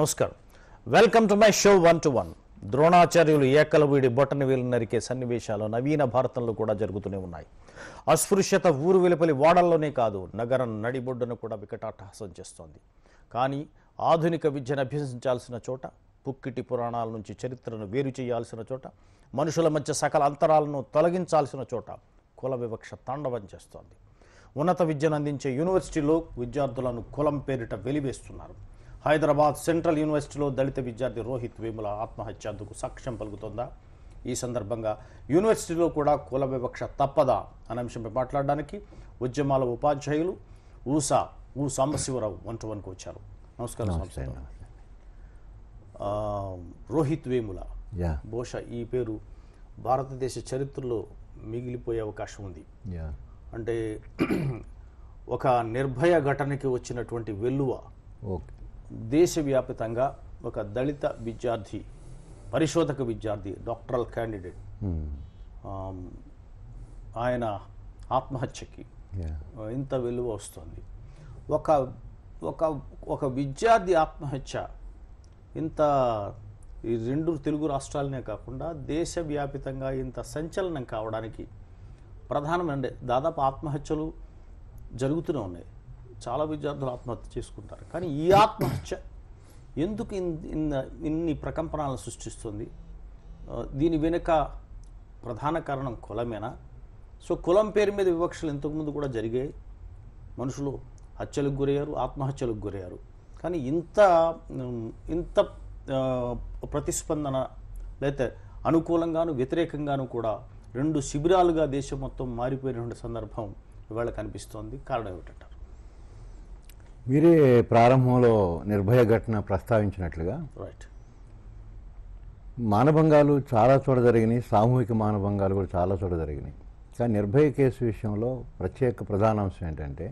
నమస్కారం welcome to my show one two one ద్రోణాచార్యులు ఏకలవీడి బొట్టని వీలు నరికే సన్నివేశాలు నవీన భారతంలో కూడా జరుగుతూనే ఉన్నాయి అస్పృశ్యత ఊరు వెలుపలి వాడల్లోనే కాదు నగరం నడిబొడ్డును కూడా వికటాటహాసం చేస్తోంది కానీ ఆధునిక విద్యను అభ్యసించాల్సిన చోట పుక్కిటి పురాణాల నుంచి చరిత్రను వేరు చేయాల్సిన చోట మనుషుల మధ్య సకల అంతరాలను తొలగించాల్సిన చోట కుల వివక్ష తాండవం చేస్తోంది ఉన్నత విద్యను అందించే యూనివర్సిటీలో విద్యార్థులను కులం పేరిట వెలివేస్తున్నారు హైదరాబాద్ సెంట్రల్ యూనివర్సిటీలో దళిత విద్యార్థి రోహిత్ వేముల ఆత్మహత్యందుకు సాక్ష్యం పలుకుతోందా ఈ సందర్భంగా యూనివర్సిటీలో కూడా కుల వివక్ష తప్పదా అనే అంశంపై మాట్లాడడానికి ఉద్యమాల ఉపాధ్యాయులు ఊసా ఊ సాంబశివరావు వంట వన్కి వచ్చారు నమస్కారం రోహిత్ వేముల బహుశా ఈ పేరు భారతదేశ చరిత్రలో మిగిలిపోయే అవకాశం ఉంది అంటే ఒక నిర్భయ ఘటనకి వచ్చినటువంటి వెల్లువ దేశవ్యాప్తంగా ఒక దళిత విద్యార్థి పరిశోధక విద్యార్థి డాక్టరల్ క్యాండిడేట్ ఆయన ఆత్మహత్యకి ఇంత విలువ వస్తుంది ఒక ఒక ఒక విద్యార్థి ఆత్మహత్య ఇంత ఈ రెండు తెలుగు రాష్ట్రాలనే కాకుండా దేశవ్యాపితంగా ఇంత సంచలనం కావడానికి ప్రధానమండే దాదాపు ఆత్మహత్యలు జరుగుతూనే ఉన్నాయి చాలా విద్యార్థులు ఆత్మహత్య చేసుకుంటారు కానీ ఈ ఆత్మహత్య ఎందుకు ఇన్ని ప్రకంపనాలను సృష్టిస్తుంది దీని వెనుక ప్రధాన కారణం కులమేనా సో కులం పేరు మీద వివక్షలు ఇంతకుముందు కూడా జరిగాయి మనుషులు హత్యలకు గురయ్యారు ఆత్మహత్యలకు గురయ్యారు కానీ ఇంత ఇంత ప్రతిస్పందన లేకపోతే అనుకూలంగాను వ్యతిరేకంగాను కూడా రెండు శిబిరాలుగా దేశం మొత్తం మారిపోయినటువంటి సందర్భం ఇవాళ కనిపిస్తోంది కారణం ఏమిటంట మీరే ప్రారంభంలో నిర్భయ ఘటన ప్రస్తావించినట్లుగా రైట్ మానభంగాలు చాలా చోట జరిగినాయి సామూహిక మానభంగాలు కూడా చాలా చోట జరిగినాయి కానీ నిర్భయ కేసు విషయంలో ప్రత్యేక ప్రధాన అంశం ఏంటంటే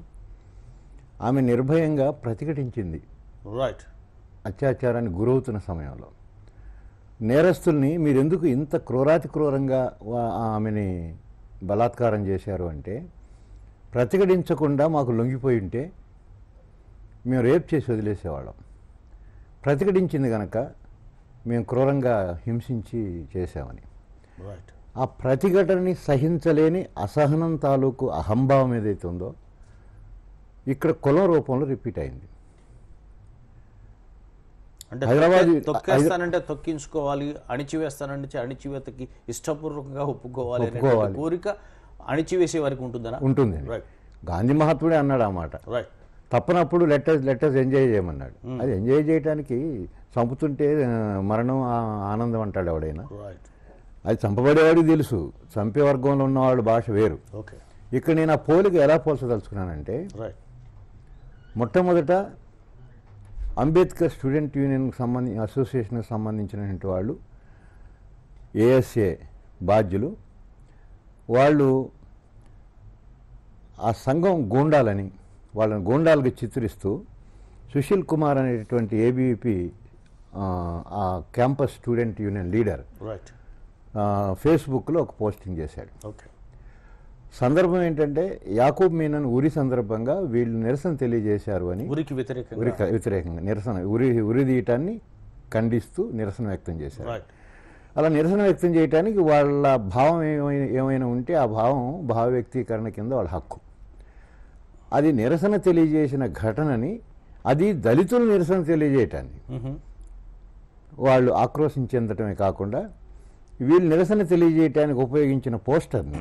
ఆమె నిర్భయంగా ప్రతిఘటించింది రైట్ అత్యాచారానికి గురవుతున్న సమయంలో నేరస్తుల్ని మీరెందుకు ఇంత క్రూరాతి క్రూరంగా ఆమెని బలాత్కారం చేశారు అంటే ప్రతిఘటించకుండా మాకు లొంగిపోయి ఉంటే మేము రేప్ చేసి వదిలేసేవాళ్ళం ప్రతిఘటించింది కనుక మేము క్రూరంగా హింసించి చేసామని ఆ ప్రతిఘటనని సహించలేని అసహనం తాలూకు అహంభావం ఏదైతే ఉందో ఇక్కడ కులం రూపంలో రిపీట్ అయింది అంటే హైదరాబాద్ తొక్కేస్తానంటే తొక్కించుకోవాలి అణిచివేస్తానంటే అణిచివేతకి ఇష్టపూర్వకంగా ఒప్పుకోవాలి కోరిక అణిచివేసే వరకు ఉంటుందా ఉంటుంది గాంధీ మహాత్ముడే అన్నాడు అన్నమాట రైట్ తప్పనప్పుడు లెటర్స్ లెటర్స్ ఎంజాయ్ చేయమన్నాడు hmm. అది ఎంజాయ్ చేయడానికి చంపుతుంటే మరణం ఆనందం అంటాడు ఎవడైనా అది చంపబడేవాడు తెలుసు చంపే వర్గంలో ఉన్నవాడు భాష వేరు ఇక్కడ నేను ఆ పోలిక ఎలా పోల్చదలుచుకున్నానంటే మొట్టమొదట అంబేద్కర్ స్టూడెంట్ యూనియన్కి సంబంధించి అసోసియేషన్కి సంబంధించినటువంటి వాళ్ళు ఏఎస్ఏ బాధ్యులు వాళ్ళు ఆ సంఘం గూండాలని వాళ్ళని గోండాలుగా చిత్రిస్తూ సుశీల్ కుమార్ అనేటువంటి ఏబీవీపీ ఆ క్యాంపస్ స్టూడెంట్ యూనియన్ లీడర్ ఫేస్బుక్లో ఒక పోస్టింగ్ చేశాడు ఓకే సందర్భం ఏంటంటే యాకూబ్ మీనన్ ఉరి సందర్భంగా వీళ్ళు నిరసన తెలియజేశారు అని ఉరికి వ్యతిరేకంగా వ్యతిరేకంగా నిరసన ఉరి ఉరిదీయటాన్ని ఖండిస్తూ నిరసన వ్యక్తం చేశారు అలా నిరసన వ్యక్తం చేయడానికి వాళ్ళ భావం ఏమైనా ఏమైనా ఉంటే ఆ భావం భావ వ్యక్తీకరణ కింద వాళ్ళ హక్కు అది నిరసన తెలియజేసిన ఘటనని అది దళితులు నిరసన తెలియజేయటాన్ని వాళ్ళు ఆక్రోశించటమే కాకుండా వీళ్ళు నిరసన తెలియజేయటానికి ఉపయోగించిన పోస్టర్ని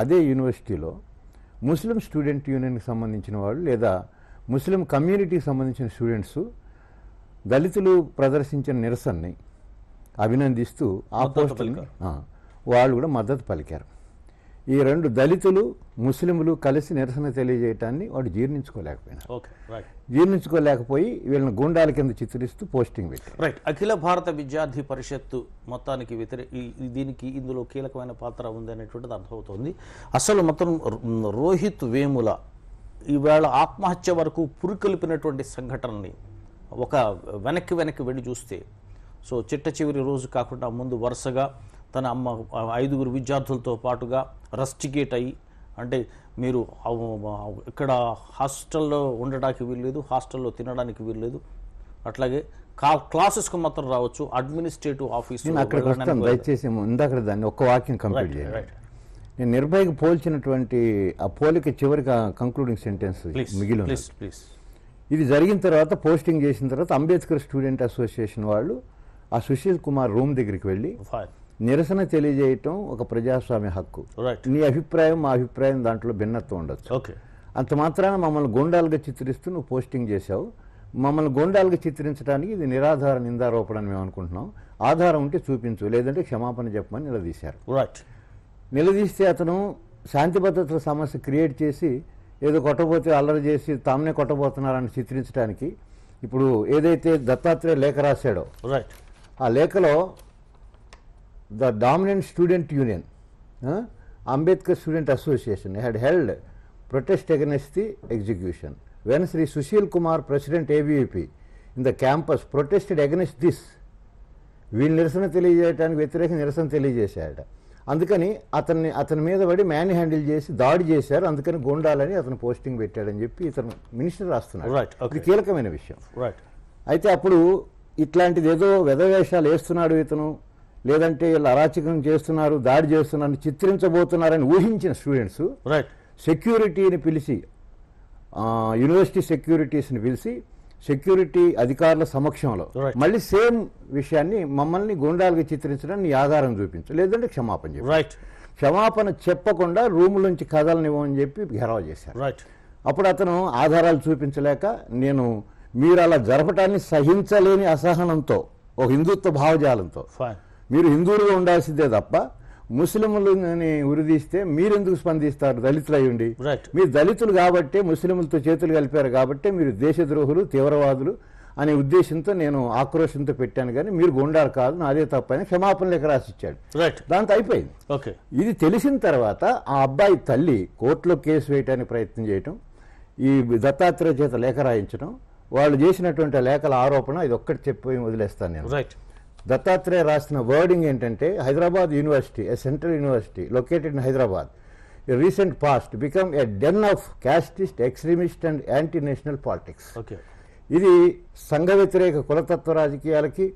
అదే యూనివర్సిటీలో ముస్లిం స్టూడెంట్ యూనియన్కి సంబంధించిన వాళ్ళు లేదా ముస్లిం కమ్యూనిటీకి సంబంధించిన స్టూడెంట్స్ దళితులు ప్రదర్శించిన నిరసనని అభినందిస్తూ ఆ పోస్టర్ని వాళ్ళు కూడా మద్దతు పలికారు ఈ రెండు దళితులు ముస్లింలు కలిసి నిరసన తెలియజేయటాన్ని వాడు జీర్ణించుకోలేకపోయినారు జీర్ణించుకోలేకపోయి వీళ్ళని గుండాల కింద చిత్రిస్తూ పోస్టింగ్ పెట్టారు రైట్ అఖిల భారత విద్యార్థి పరిషత్తు మొత్తానికి వ్యతిరేక దీనికి ఇందులో కీలకమైన పాత్ర ఉంది అనేటువంటిది అర్థమవుతుంది అసలు మొత్తం రోహిత్ వేముల ఈవేళ ఆత్మహత్య వరకు పురికొల్పినటువంటి సంఘటనని ఒక వెనక్కి వెనక్కి వెళ్ళి చూస్తే సో చిట్ట చివరి రోజు కాకుండా ముందు వరుసగా తన అమ్మ ఐదుగురు విద్యార్థులతో పాటుగా రస్టికేట్ అయ్యి అంటే మీరు ఇక్కడ హాస్టల్లో ఉండడానికి వీల్లేదు హాస్టల్లో తినడానికి వీల్లేదు అట్లాగే కా క్లాసెస్కి మాత్రం రావచ్చు అడ్మినిస్ట్రేటివ్ ఆఫీస్ దయచేసి ఇందాక దాన్ని ఒక్క వాక్యం కంప్లీట్ చేయాలి నేను నిర్భయకు పోల్చినటువంటి ఆ పోలిక చివరిగా కంక్లూడింగ్ సెంటెన్స్ మిగిలిన ఇది జరిగిన తర్వాత పోస్టింగ్ చేసిన తర్వాత అంబేద్కర్ స్టూడెంట్ అసోసియేషన్ వాళ్ళు ఆ సుశీల్ కుమార్ రూమ్ దగ్గరికి వెళ్ళి నిరసన తెలియజేయటం ఒక ప్రజాస్వామ్య హక్కు నీ అభిప్రాయం మా అభిప్రాయం దాంట్లో భిన్నత్వం ఉండొచ్చు ఓకే అంత మాత్రాన మమ్మల్ని గుండాలుగా చిత్రిస్తూ నువ్వు పోస్టింగ్ చేశావు మమ్మల్ని గుండాలుగా చిత్రించడానికి ఇది నిరాధార నిందారోపణ అని మేము అనుకుంటున్నాం ఆధారం ఉంటే చూపించు లేదంటే క్షమాపణ చెప్పమని నిలదీశారు రైట్ నిలదీస్తే అతను శాంతి భద్రతల సమస్య క్రియేట్ చేసి ఏదో కొట్టబోతే అల్లరి చేసి తామనే కొట్టబోతున్నారని చిత్రించడానికి ఇప్పుడు ఏదైతే దత్తాత్రేయ లేఖ రాశాడో రైట్ ఆ లేఖలో the dominant student union, uh, Ambedkar Student Association, had held protest against the execution. When Sri Sushil Kumar, President ABVP, in the campus protested against this, వీళ్ళు నిరసన తెలియజేయడానికి వ్యతిరేక నిరసన తెలియజేశాడట అందుకని అతన్ని అతని మీద పడి మ్యాన్ హ్యాండిల్ చేసి దాడి చేశారు అందుకని గోండాలని అతను పోస్టింగ్ పెట్టాడని చెప్పి ఇతను మినిస్టర్ రాస్తున్నాడు ఇది కీలకమైన విషయం అయితే అప్పుడు ఇట్లాంటిది ఏదో వెధవేషాలు వేస్తున్నాడు ఇతను లేదంటే వీళ్ళు అరాచకం చేస్తున్నారు దాడి చేస్తున్నారు చిత్రించబోతున్నారని ఊహించిన స్టూడెంట్స్ రైట్ సెక్యూరిటీని పిలిచి యూనివర్సిటీ సెక్యూరిటీస్ని పిలిచి సెక్యూరిటీ అధికారుల సమక్షంలో మళ్ళీ సేమ్ విషయాన్ని మమ్మల్ని గుండాలకి చిత్రించడానికి ఆధారం చూపించు లేదంటే క్షమాపణ చెప్పి రైట్ క్షమాపణ చెప్పకుండా రూమ్ నుంచి కదలనివ్వని చెప్పి గెరవ చేశారు రైట్ అప్పుడు అతను ఆధారాలు చూపించలేక నేను మీరు అలా జరపటాన్ని సహించలేని అసహనంతో ఒక హిందుత్వ భావజాలంతో ఫైన్ మీరు హిందువులుగా ఉండాల్సిందే తప్ప ముస్లింలని ఉరిదీస్తే మీరెందుకు స్పందిస్తారు దళితులు అయ్యండి మీరు దళితులు కాబట్టి ముస్లింలతో చేతులు కలిపారు కాబట్టి మీరు దేశద్రోహులు తీవ్రవాదులు అనే ఉద్దేశంతో నేను ఆక్రోషంతో పెట్టాను కానీ మీరు గుండారు కాదు నాదే తప్పు అని క్షమాపణ లేఖ రాసి ఇచ్చాడు దాంతో అయిపోయింది ఓకే ఇది తెలిసిన తర్వాత ఆ అబ్బాయి తల్లి కోర్టులో కేసు వేయడానికి ప్రయత్నం చేయటం ఈ దత్తాత్రేయ చేత లేఖ రాయించడం వాళ్ళు చేసినటువంటి లేఖల ఆరోపణ ఇది ఒక్కటి చెప్పి వదిలేస్తాను నేను రైట్ దత్తాత్రేయ రాసిన వర్డింగ్ ఏంటంటే Hyderabad university a central university located in Hyderabad recent past become a den of casteist extremist and anti national politics okay ఇది సంఘ వ్యతిరేక కులతత్వ రాజకీయాలకి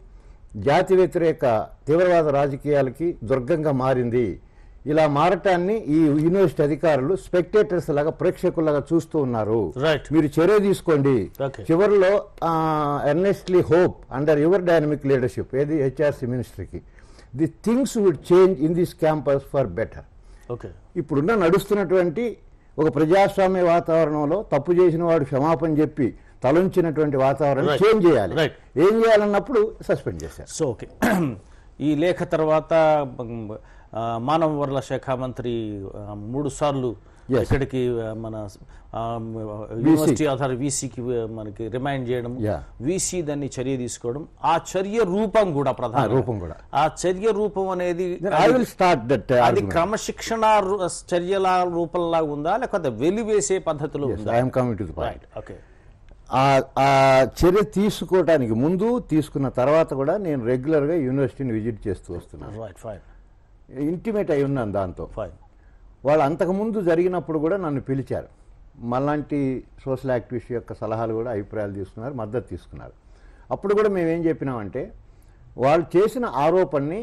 జాతి వ్యతిరేక తీవ్రవాద రాజకీయాలకి దుర్గంగా మారింది ఇలా మారటాన్ని ఈ యూనివర్సిటీ అధికారులు స్పెక్టేటర్స్ లాగా ప్రేక్షకులాగా చూస్తూ ఉన్నారు మీరు చర్య తీసుకోండి చివరిలో earnestly hope under your dynamic leadership ఏది హెచ్ఆర్సీ మినిస్ట్రీకి the things would change in this campus for better ఇప్పుడున్న నడుస్తున్నటువంటి ఒక ప్రజాస్వామ్య వాతావరణంలో తప్పు చేసిన వాడు క్షమాపణ చెప్పి తలంచినటువంటి వాతావరణం చేంజ్ చేయాలి ఏం చేయాలన్నప్పుడు సస్పెండ్ చేశారు సో ఓకే ఈ లేఖ తర్వాత మానవ వనరుల శాఖ మంత్రి మూడు సార్లు ఇక్కడికి మన యూనివర్సిటీ ఆధార్ వీసీకి మనకి రిమైండ్ చేయడం వీసీ దాన్ని చర్య తీసుకోవడం ఆ చర్య రూపం కూడా ప్రధాన రూపం కూడా ఆ చర్య రూపం అనేది అది uh, క్రమశిక్షణ చర్యల రూపంలా ఉందా లేకపోతే వెలివేసే పద్ధతిలో ఓకే ఆ చర్య తీసుకోవడానికి ముందు తీసుకున్న తర్వాత కూడా నేను రెగ్యులర్గా యూనివర్సిటీని విజిట్ చేస్తూ వస్తున్నాను ఇంటిమేట్ అయి ఉన్నాను దాంతో వాళ్ళు అంతకుముందు జరిగినప్పుడు కూడా నన్ను పిలిచారు మళ్ళాంటి సోషల్ యాక్టివిస్ట్ యొక్క సలహాలు కూడా అభిప్రాయాలు తీసుకున్నారు మద్దతు తీసుకున్నారు అప్పుడు కూడా మేము ఏం చెప్పినామంటే వాళ్ళు చేసిన ఆరోపణని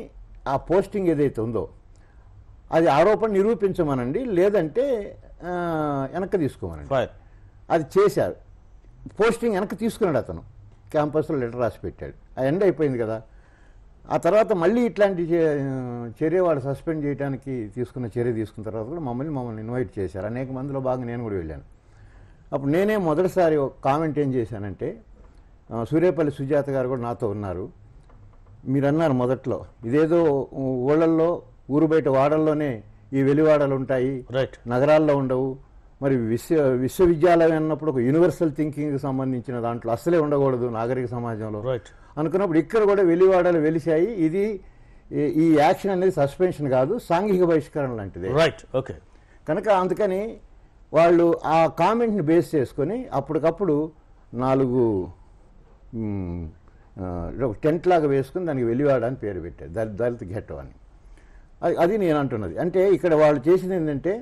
ఆ పోస్టింగ్ ఏదైతే ఉందో అది ఆరోపణ నిరూపించమనండి లేదంటే వెనక్కి తీసుకోమనండి అది చేశారు పోస్టింగ్ వెనక్కి తీసుకున్నాడు అతను క్యాంపస్లో లెటర్ రాసి పెట్టాడు ఆ ఎండ్ అయిపోయింది కదా ఆ తర్వాత మళ్ళీ ఇట్లాంటి చర్య వాళ్ళు సస్పెండ్ చేయడానికి తీసుకున్న చర్య తీసుకున్న తర్వాత కూడా మమ్మల్ని మమ్మల్ని ఇన్వైట్ చేశారు అనేక మందిలో బాగా నేను కూడా వెళ్ళాను అప్పుడు నేనే మొదటిసారి కామెంట్ ఏం చేశానంటే సూర్యపల్లి సుజాత గారు కూడా నాతో ఉన్నారు మీరు అన్నారు మొదట్లో ఇదేదో ఊళ్ళల్లో ఊరు బయట వాడల్లోనే ఈ వెలివాడలు ఉంటాయి రైట్ నగరాల్లో ఉండవు మరి విశ్వ విశ్వవిద్యాలయం అన్నప్పుడు ఒక యూనివర్సల్ థింకింగ్కి సంబంధించిన దాంట్లో అసలే ఉండకూడదు నాగరిక సమాజంలో రైట్ అనుకున్నప్పుడు ఇక్కడ కూడా వెలివాడలు వెలిశాయి ఇది ఈ యాక్షన్ అనేది సస్పెన్షన్ కాదు సాంఘిక బహిష్కరణ లాంటిది రైట్ ఓకే కనుక అందుకని వాళ్ళు ఆ కామెంట్ని బేస్ చేసుకొని అప్పటికప్పుడు నాలుగు టెంట్ లాగా వేసుకుని దానికి వెలివాడ అని పేరు పెట్టారు దళిత దళిత ఘట్టం అని అది నేను అంటున్నది అంటే ఇక్కడ వాళ్ళు చేసింది ఏంటంటే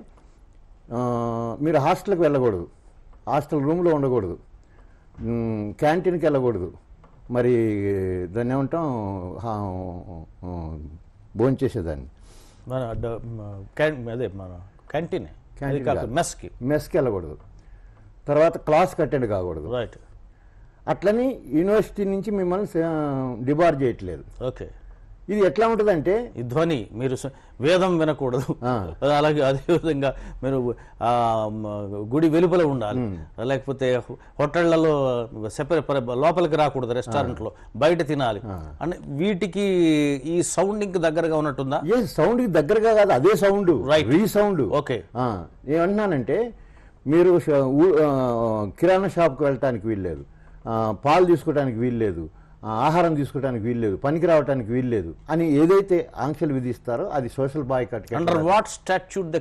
మీరు హాస్టల్కి వెళ్ళకూడదు హాస్టల్ రూమ్లో ఉండకూడదు క్యాంటీన్కి వెళ్ళకూడదు మరి దాన్ని ఏమంటాం భోంచేసేదాన్ని మన అదే మన క్యాంటీన్ మెస్కి మెస్కి వెళ్ళకూడదు తర్వాత క్లాస్ అటెండ్ కాకూడదు రైట్ అట్లని యూనివర్సిటీ నుంచి మిమ్మల్ని డిబార్ చేయట్లేదు ఓకే ఇది ఎట్లా ఉంటుందంటే ఈ ధ్వని మీరు వేదం వినకూడదు అలాగే అదేవిధంగా మీరు గుడి వెలుపల ఉండాలి లేకపోతే హోటళ్లలో సెపరేట్ లోపలికి రాకూడదు రెస్టారెంట్లో బయట తినాలి అంటే వీటికి ఈ సౌండింగ్కి దగ్గరగా ఉన్నట్టుందా ఏ సౌండ్కి దగ్గరగా కాదు అదే సౌండ్ రైట్ ఈ సౌండ్ ఓకే ఏమంటున్నానంటే మీరు కిరాణా షాప్కి వెళ్ళటానికి వీల్లేదు పాలు తీసుకోవడానికి వీల్లేదు ఆహారం తీసుకోవడానికి వీల్లేదు పనికి రావడానికి వీల్లేదు అని ఏదైతే ఆంక్షలు విధిస్తారో అది social boycott under what statute the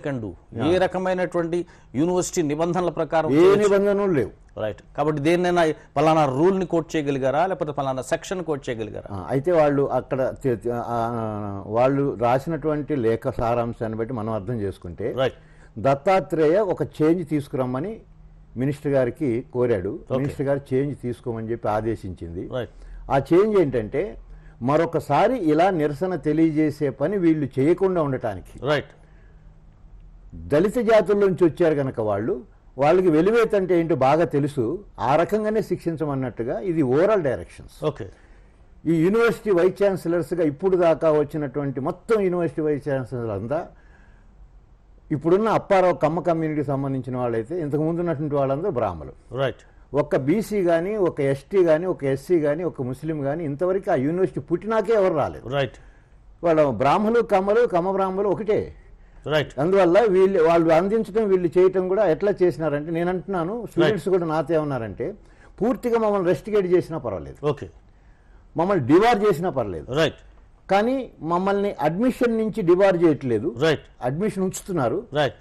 ఏ రకమైనటువంటి యూనివర్సిటీ నిబంధనల ప్రకారం ఏ నిబంధనలు లేవు రైట్ కాబట్టి దేనినైనా పలానా రూల్ని కోట్ చేయగలిగారా లేకపోతే పలానా సెక్షన్ కోట్ చేయగలిగారా అయితే వాళ్ళు అక్కడ వాళ్ళు రాసినటువంటి లేఖ సారాంశాన్ని బట్టి మనం అర్థం చేసుకుంటే రైట్ దత్తాత్రేయ ఒక చేంజ్ తీసుకురమ్మని మినిస్టర్ గారికి కోరాడు మినిస్టర్ గారు చేంజ్ తీసుకోమని చెప్పి ఆదేశించింది రైట్ ఆ చేంజ్ ఏంటంటే మరొకసారి ఇలా నిరసన తెలియజేసే పని వీళ్ళు చేయకుండా ఉండటానికి రైట్ దళిత జాతుల నుంచి వచ్చారు కనుక వాళ్ళు వాళ్ళకి వెలివేత అంటే ఏంటో బాగా తెలుసు ఆ రకంగానే శిక్షించమన్నట్టుగా ఇది ఓవరాల్ డైరెక్షన్స్ ఓకే ఈ యూనివర్సిటీ వైస్ ఛాన్సలర్స్గా ఇప్పుడు దాకా వచ్చినటువంటి మొత్తం యూనివర్సిటీ వైస్ ఛాన్సలర్ అంతా ఇప్పుడున్న అప్పారావు కమ్మ కమ్యూనిటీకి సంబంధించిన వాళ్ళైతే ఇంతకుముందు ఉన్నటువంటి వాళ్ళందరూ బ్రాహ్మలు రైట్ ఒక బీసీ కానీ ఒక ఎస్టీ కానీ ఒక ఎస్సీ కానీ ఒక ముస్లిం కానీ ఇంతవరకు ఆ యూనివర్సిటీ పుట్టినాకే ఎవరు రాలేదు రైట్ వాళ్ళ బ్రాహ్మలు కమ్మలు కమ్మ బ్రాహ్మలు ఒకటే రైట్ అందువల్ల వీళ్ళు వాళ్ళు అందించడం వీళ్ళు చేయటం కూడా ఎట్లా చేసినారంటే నేను అంటున్నాను స్టూడెంట్స్ కూడా నాతో ఏమన్నారంటే పూర్తిగా మమ్మల్ని రెస్టిగేట్ చేసినా పర్వాలేదు ఓకే మమ్మల్ని డివార్ చేసినా పర్లేదు రైట్ కానీ మమ్మల్ని అడ్మిషన్ నుంచి డివార్ చేయట్లేదు రైట్ అడ్మిషన్ ఉంచుతున్నారు రైట్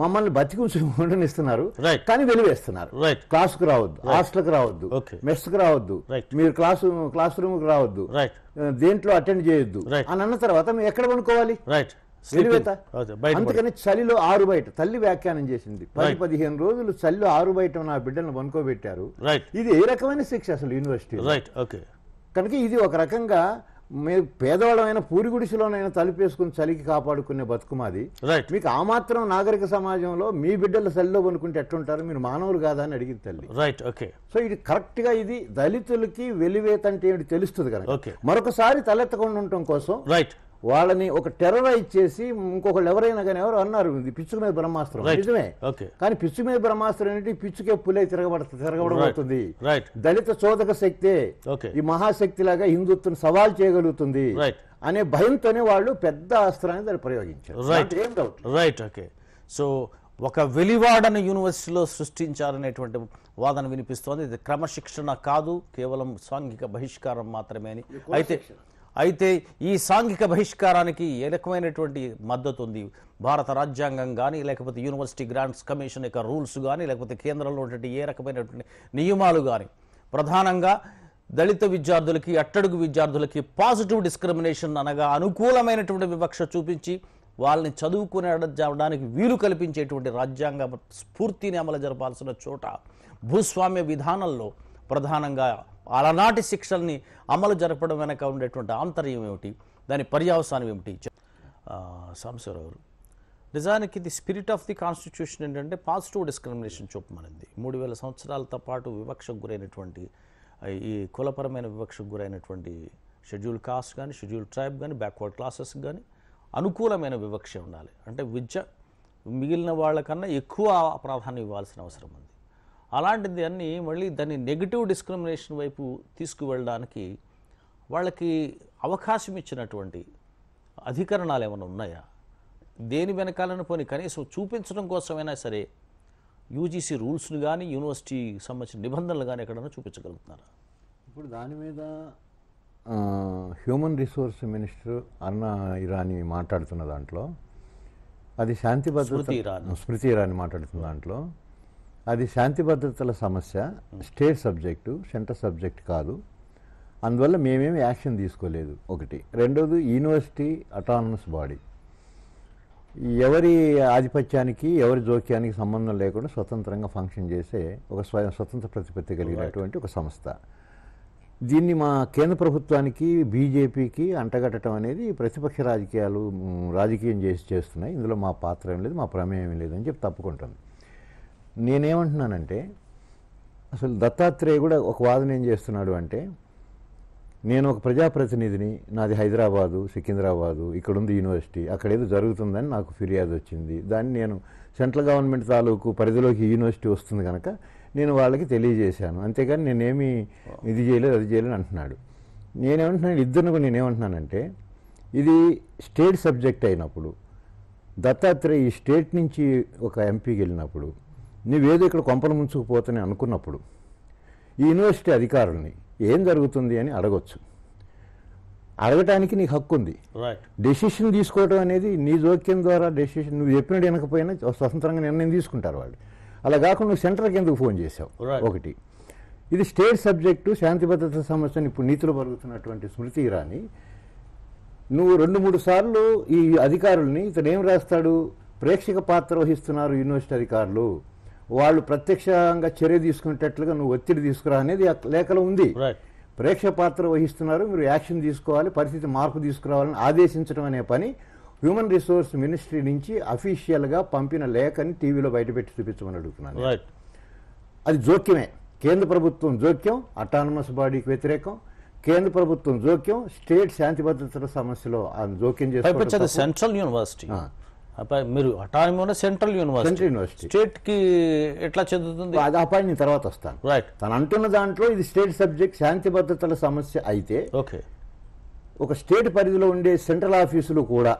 మమ్మల్ని బతికించి ఉండనిస్తున్నారు కానీ వెలివేస్తున్నారు క్లాసుకు రావద్దు హాస్టల్కి రావద్దు మెస్కి రావద్దు మీరు క్లాస్ క్లాస్ రూమ్కి రావద్దు దేంట్లో అటెండ్ చేయొద్దు అని అన్న తర్వాత మేము ఎక్కడ కొనుక్కోవాలి అందుకని చలిలో ఆరు బయట తల్లి వ్యాఖ్యానం చేసింది పది పదిహేను రోజులు చలిలో ఆరు బయట నా బిడ్డను వనుకోబెట్టారు ఇది ఏ రకమైన శిక్ష అసలు యూనివర్సిటీ కనుక ఇది ఒక రకంగా మీరు పేదవాళ్ళమైన పూరి గుడిసెలోనైనా తలుపేసుకుని చలికి కాపాడుకునే బతుకు మాది మీకు ఆ మాత్రం నాగరిక సమాజంలో మీ బిడ్డల చలిలో కొనుక్కుంటే ఎట్లుంటారు మీరు మానవులు కాదా అని అడిగింది తల్లి రైట్ ఓకే సో ఇది కరెక్ట్గా ఇది దళితులకి వెలివేత అంటే తెలుస్తుంది కదా మరొకసారి తలెత్తకుండా ఉండటం కోసం రైట్ వాళ్ళని ఒక టెర్రరైజ్ చేసి ఇంకొకళ్ళు ఎవరైనా కానీ ఎవరు అన్నారు ఇది పిచ్చుకు మీద బ్రహ్మాస్త్రం నిజమే కానీ పిచ్చు మీద బ్రహ్మాస్త్రం ఏంటి పిచ్చుకే పులే తిరగబడుతుంది తిరగబడబోతుంది దళిత చోదక శక్తే ఈ మహాశక్తి లాగా హిందుత్వం సవాల్ చేయగలుగుతుంది అనే భయంతోనే వాళ్ళు పెద్ద అస్త్రాన్ని దాన్ని ప్రయోగించారు రైట్ ఓకే సో ఒక వెలివాడని యూనివర్సిటీలో సృష్టించారనేటువంటి వాదన వినిపిస్తోంది ఇది క్రమశిక్షణ కాదు కేవలం సాంఘిక బహిష్కారం మాత్రమే అని అయితే అయితే ఈ సాంఘిక బహిష్కారానికి ఏ రకమైనటువంటి మద్దతు ఉంది భారత రాజ్యాంగం కానీ లేకపోతే యూనివర్సిటీ గ్రాంట్స్ కమిషన్ యొక్క రూల్స్ కానీ లేకపోతే కేంద్రంలో ఉన్నటువంటి ఏ రకమైనటువంటి నియమాలు కానీ ప్రధానంగా దళిత విద్యార్థులకి అట్టడుగు విద్యార్థులకి పాజిటివ్ డిస్క్రిమినేషన్ అనగా అనుకూలమైనటువంటి వివక్ష చూపించి వాళ్ళని చదువుకునేడానికి వీలు కల్పించేటువంటి రాజ్యాంగ స్ఫూర్తిని అమలు జరపాల్సిన చోట భూస్వామ్య విధానంలో ప్రధానంగా అలానాటి శిక్షల్ని అమలు జరపడం వెనక ఉండేటువంటి ఆంతర్యం ఏమిటి దాని పర్యావసానం ఏమిటి సాంబశివరావు గారు నిజానికి the spirit of the constitution ఏంటంటే పాజిటివ్ డిస్క్రిమినేషన్ చూపమనింది మూడు వేల సంవత్సరాలతో పాటు వివక్షకు గురైనటువంటి ఈ కులపరమైన వివక్షకు గురైనటువంటి షెడ్యూల్ కాస్ట్ కానీ షెడ్యూల్ ట్రైబ్ కానీ బ్యాక్వర్డ్ క్లాసెస్ కానీ అనుకూలమైన వివక్ష ఉండాలి అంటే విద్య మిగిలిన వాళ్ళకన్నా ఎక్కువ ప్రాధాన్యం ఇవ్వాల్సిన అవసరం ఉంది అలాంటిది అన్నీ మళ్ళీ దాన్ని నెగిటివ్ డిస్క్రిమినేషన్ వైపు తీసుకువెళ్ళడానికి వాళ్ళకి అవకాశం ఇచ్చినటువంటి అధికరణాలు ఏమైనా ఉన్నాయా దేని వెనకాలను పోని కనీసం చూపించడం కోసమైనా సరే యూజీసీ రూల్స్ను కానీ యూనివర్సిటీ సంబంధించిన నిబంధనలు కానీ ఎక్కడైనా చూపించగలుగుతున్నారా ఇప్పుడు దాని మీద హ్యూమన్ రిసోర్స్ మినిస్టర్ అన్న ఇరానీ మాట్లాడుతున్న దాంట్లో అది శాంతి భద్రత స్మృతి ఇరానీ మాట్లాడుతున్న దాంట్లో అది శాంతి భద్రతల సమస్య స్టేట్ సబ్జెక్టు సెంటర్ సబ్జెక్ట్ కాదు అందువల్ల మేమేమి యాక్షన్ తీసుకోలేదు ఒకటి రెండోది యూనివర్సిటీ అటానమస్ బాడీ ఎవరి ఆధిపత్యానికి ఎవరి జోక్యానికి సంబంధం లేకుండా స్వతంత్రంగా ఫంక్షన్ చేసే ఒక స్వయం స్వతంత్ర ప్రతిపత్తి కలిగినటువంటి ఒక సంస్థ దీన్ని మా కేంద్ర ప్రభుత్వానికి బీజేపీకి అంటగట్టడం అనేది ప్రతిపక్ష రాజకీయాలు రాజకీయం చేసి చేస్తున్నాయి ఇందులో మా పాత్ర ఏం లేదు మా ప్రమేయం లేదని చెప్పి తప్పుకుంటుంది నేనేమంటున్నానంటే అసలు దత్తాత్రేయ కూడా ఒక వాదన ఏం చేస్తున్నాడు అంటే నేను ఒక ప్రజాప్రతినిధిని నాది హైదరాబాదు సికింద్రాబాదు ఇక్కడుంది యూనివర్సిటీ అక్కడేదో జరుగుతుందని నాకు ఫిర్యాదు వచ్చింది దాన్ని నేను సెంట్రల్ గవర్నమెంట్ తాలూకు పరిధిలోకి యూనివర్సిటీ వస్తుంది కనుక నేను వాళ్ళకి తెలియజేశాను అంతేగాని నేనేమి ఇది చేయలేదు అది చేయలేదు అంటున్నాడు నేనేమంటున్నాను ఇద్దరిని కూడా నేనేమంటున్నానంటే ఇది స్టేట్ సబ్జెక్ట్ అయినప్పుడు దత్తాత్రేయ ఈ స్టేట్ నుంచి ఒక ఎంపీకి వెళ్ళినప్పుడు నీవేదో ఇక్కడ కొంపలు ముంచుకుపోతని అనుకున్నప్పుడు ఈ యూనివర్సిటీ అధికారుల్ని ఏం జరుగుతుంది అని అడగచ్చు అడగటానికి నీకు హక్కు ఉంది డెసిషన్ తీసుకోవడం అనేది నీ జోక్యం ద్వారా డెసిషన్ నువ్వు చెప్పినట్టు వినకపోయినా స్వతంత్రంగా నిర్ణయం తీసుకుంటారు వాళ్ళు అలా కాకుండా నువ్వు సెంటర్కి ఎందుకు ఫోన్ చేసావు ఒకటి ఇది స్టేట్ సబ్జెక్టు శాంతి భద్రత సమస్యను ఇప్పుడు నీతిలో పరుగుతున్నటువంటి స్మృతి ఇరాని నువ్వు రెండు మూడు సార్లు ఈ అధికారుల్ని ఇతడు ఏం రాస్తాడు ప్రేక్షక పాత్ర వహిస్తున్నారు యూనివర్సిటీ అధికారులు వాళ్ళు ప్రత్యక్షంగా చర్య తీసుకునేటట్లుగా నువ్వు ఒత్తిడి తీసుకురా అనేది లేఖలో ఉంది ప్రేక్ష పాత్ర వహిస్తున్నారు మీరు యాక్షన్ తీసుకోవాలి పరిస్థితి మార్పు తీసుకురావాలని ఆదేశించడం అనే పని హ్యూమన్ రిసోర్స్ మినిస్ట్రీ నుంచి అఫీషియల్గా పంపిన లేఖని టీవీలో బయటపెట్టి చూపించమని అడుగుతున్నాను అది జోక్యమే కేంద్ర ప్రభుత్వం జోక్యం అటానమస్ బాడీకి వ్యతిరేకం కేంద్ర ప్రభుత్వం జోక్యం స్టేట్ శాంతి భద్రతల సమస్యలో జోక్యం చేస్తారు సెంట్రల్ యూనివర్సిటీ మీరు autonomy central university university state కి ఎట్లా చెందుతుంది అది అపాయి తర్వాత వస్తాను రైట్ తను అంటున్న దాంట్లో ఇది స్టేట్ సబ్జెక్ట్ శాంతి భద్రతల సమస్య అయితే ఓకే ఒక స్టేట్ పరిధిలో ఉండే సెంట్రల్ ఆఫీసులు కూడా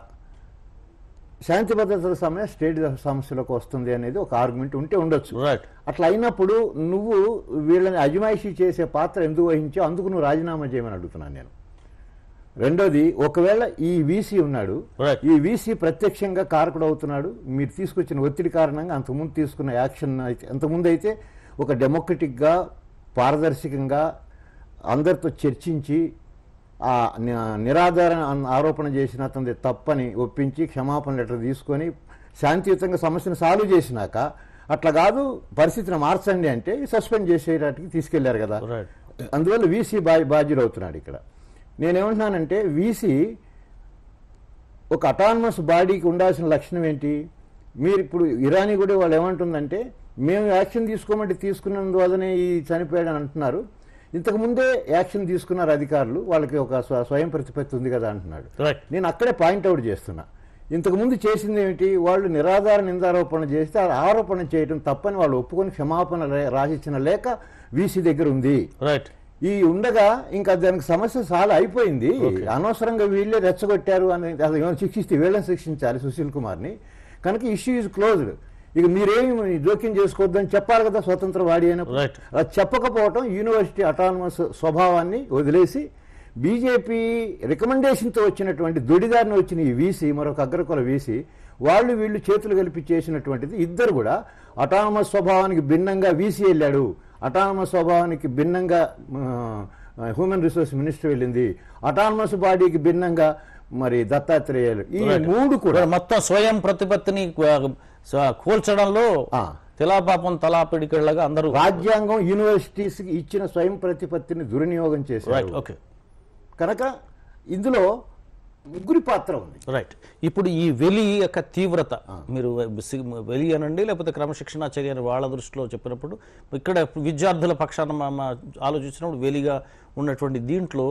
శాంతి భద్రతల సమయం స్టేట్ సమస్యలకు వస్తుంది అనేది ఒక ఆర్గ్యుమెంట్ ఉంటే ఉండొచ్చు అట్లా అయినప్పుడు నువ్వు వీళ్ళని అజమాయిషీ చేసే పాత్ర ఎందుకు వహించావు అందుకు నువ్వు రాజీనామా చేయమని అడుగుతున్నాను నేను రెండోది ఒకవేళ ఈ వీసీ ఉన్నాడు ఈ వీసీ ప్రత్యక్షంగా కారకుడు అవుతున్నాడు మీరు తీసుకొచ్చిన ఒత్తిడి కారణంగా అంతకుముందు తీసుకున్న యాక్షన్ అయితే అంతకుముందు అయితే ఒక డెమోక్రటిక్గా పారదర్శకంగా అందరితో చర్చించి ఆ నిరాధార ఆరోపణ చేసిన అతని తప్పని ఒప్పించి క్షమాపణ లెటర్ తీసుకొని శాంతియుతంగా సమస్యను సాల్వ్ చేసినాక అట్లా కాదు పరిస్థితిని మార్చండి అంటే సస్పెండ్ చేసేటానికి తీసుకెళ్లారు కదా అందువల్ల వీసీ బాధ్యులు అవుతున్నాడు ఇక్కడ నేనేమంటున్నానంటే వీసీ ఒక అటానమస్ బాడీకి ఉండాల్సిన లక్షణం ఏంటి మీరు ఇప్పుడు ఇరానీ కూడా వాళ్ళు ఏమంటుందంటే మేము యాక్షన్ తీసుకోమంటే తీసుకున్నందువల్లనే ఈ చనిపోయాడని అంటున్నారు ఇంతకుముందే యాక్షన్ తీసుకున్నారు అధికారులు వాళ్ళకి ఒక స్వయం ప్రతిపత్తి ఉంది కదా అంటున్నాడు నేను అక్కడే పాయింట్అవుట్ చేస్తున్నా ఇంతకుముందు చేసింది ఏమిటి వాళ్ళు నిరాధార నిందారోపణ చేస్తే ఆ ఆరోపణ చేయడం తప్పని వాళ్ళు ఒప్పుకొని క్షమాపణ రాసిచ్చిన లేక వీసీ దగ్గర ఉంది రైట్ ఈ ఉండగా ఇంకా దానికి సమస్య చాలా అయిపోయింది అనవసరంగా వీళ్ళే రెచ్చగొట్టారు అని అది ఏమైనా శిక్షిస్తే వీళ్ళని శిక్షించాలి సుశీల్ కుమార్ని కనుక ఇష్యూ ఈజ్ క్లోజ్డ్ ఇక మీరేమి జోక్యం చేసుకోవద్దని చెప్పాలి కదా స్వతంత్ర వాడి అయినప్పుడు అలా చెప్పకపోవటం యూనివర్సిటీ అటానమస్ స్వభావాన్ని వదిలేసి బీజేపీ రికమెండేషన్తో వచ్చినటువంటి దొడిదారిని వచ్చిన ఈ వీసీ మరొక అగ్రకుల వీసీ వాళ్ళు వీళ్ళు చేతులు కలిపి చేసినటువంటిది ఇద్దరు కూడా అటానమస్ స్వభావానికి భిన్నంగా వీసీ వెళ్ళాడు అటానమస్ స్వభావానికి భిన్నంగా హ్యూమన్ రిసోర్స్ మినిస్టర్ వెళ్ళింది అటానమస్ బాడీకి భిన్నంగా మరి దత్తాత్రేయాలు ఈ మూడు కూడా మొత్తం స్వయం ప్రతిపత్తిని కూల్చడంలో తిలాపాపం తలాపిడికళ్ళగా అందరూ రాజ్యాంగం యూనివర్సిటీస్ ఇచ్చిన స్వయం ప్రతిపత్తిని దుర్వినియోగం చేశారు కనుక ఇందులో ముగ్గురి పాత్ర ఉంది రైట్ ఇప్పుడు ఈ వెలి యొక్క తీవ్రత మీరు వెలి అనండి లేకపోతే క్రమశిక్షణ చర్య వాళ్ళ దృష్టిలో చెప్పినప్పుడు ఇక్కడ విద్యార్థుల పక్షాన ఆలోచించినప్పుడు వెలిగా ఉన్నటువంటి దీంట్లో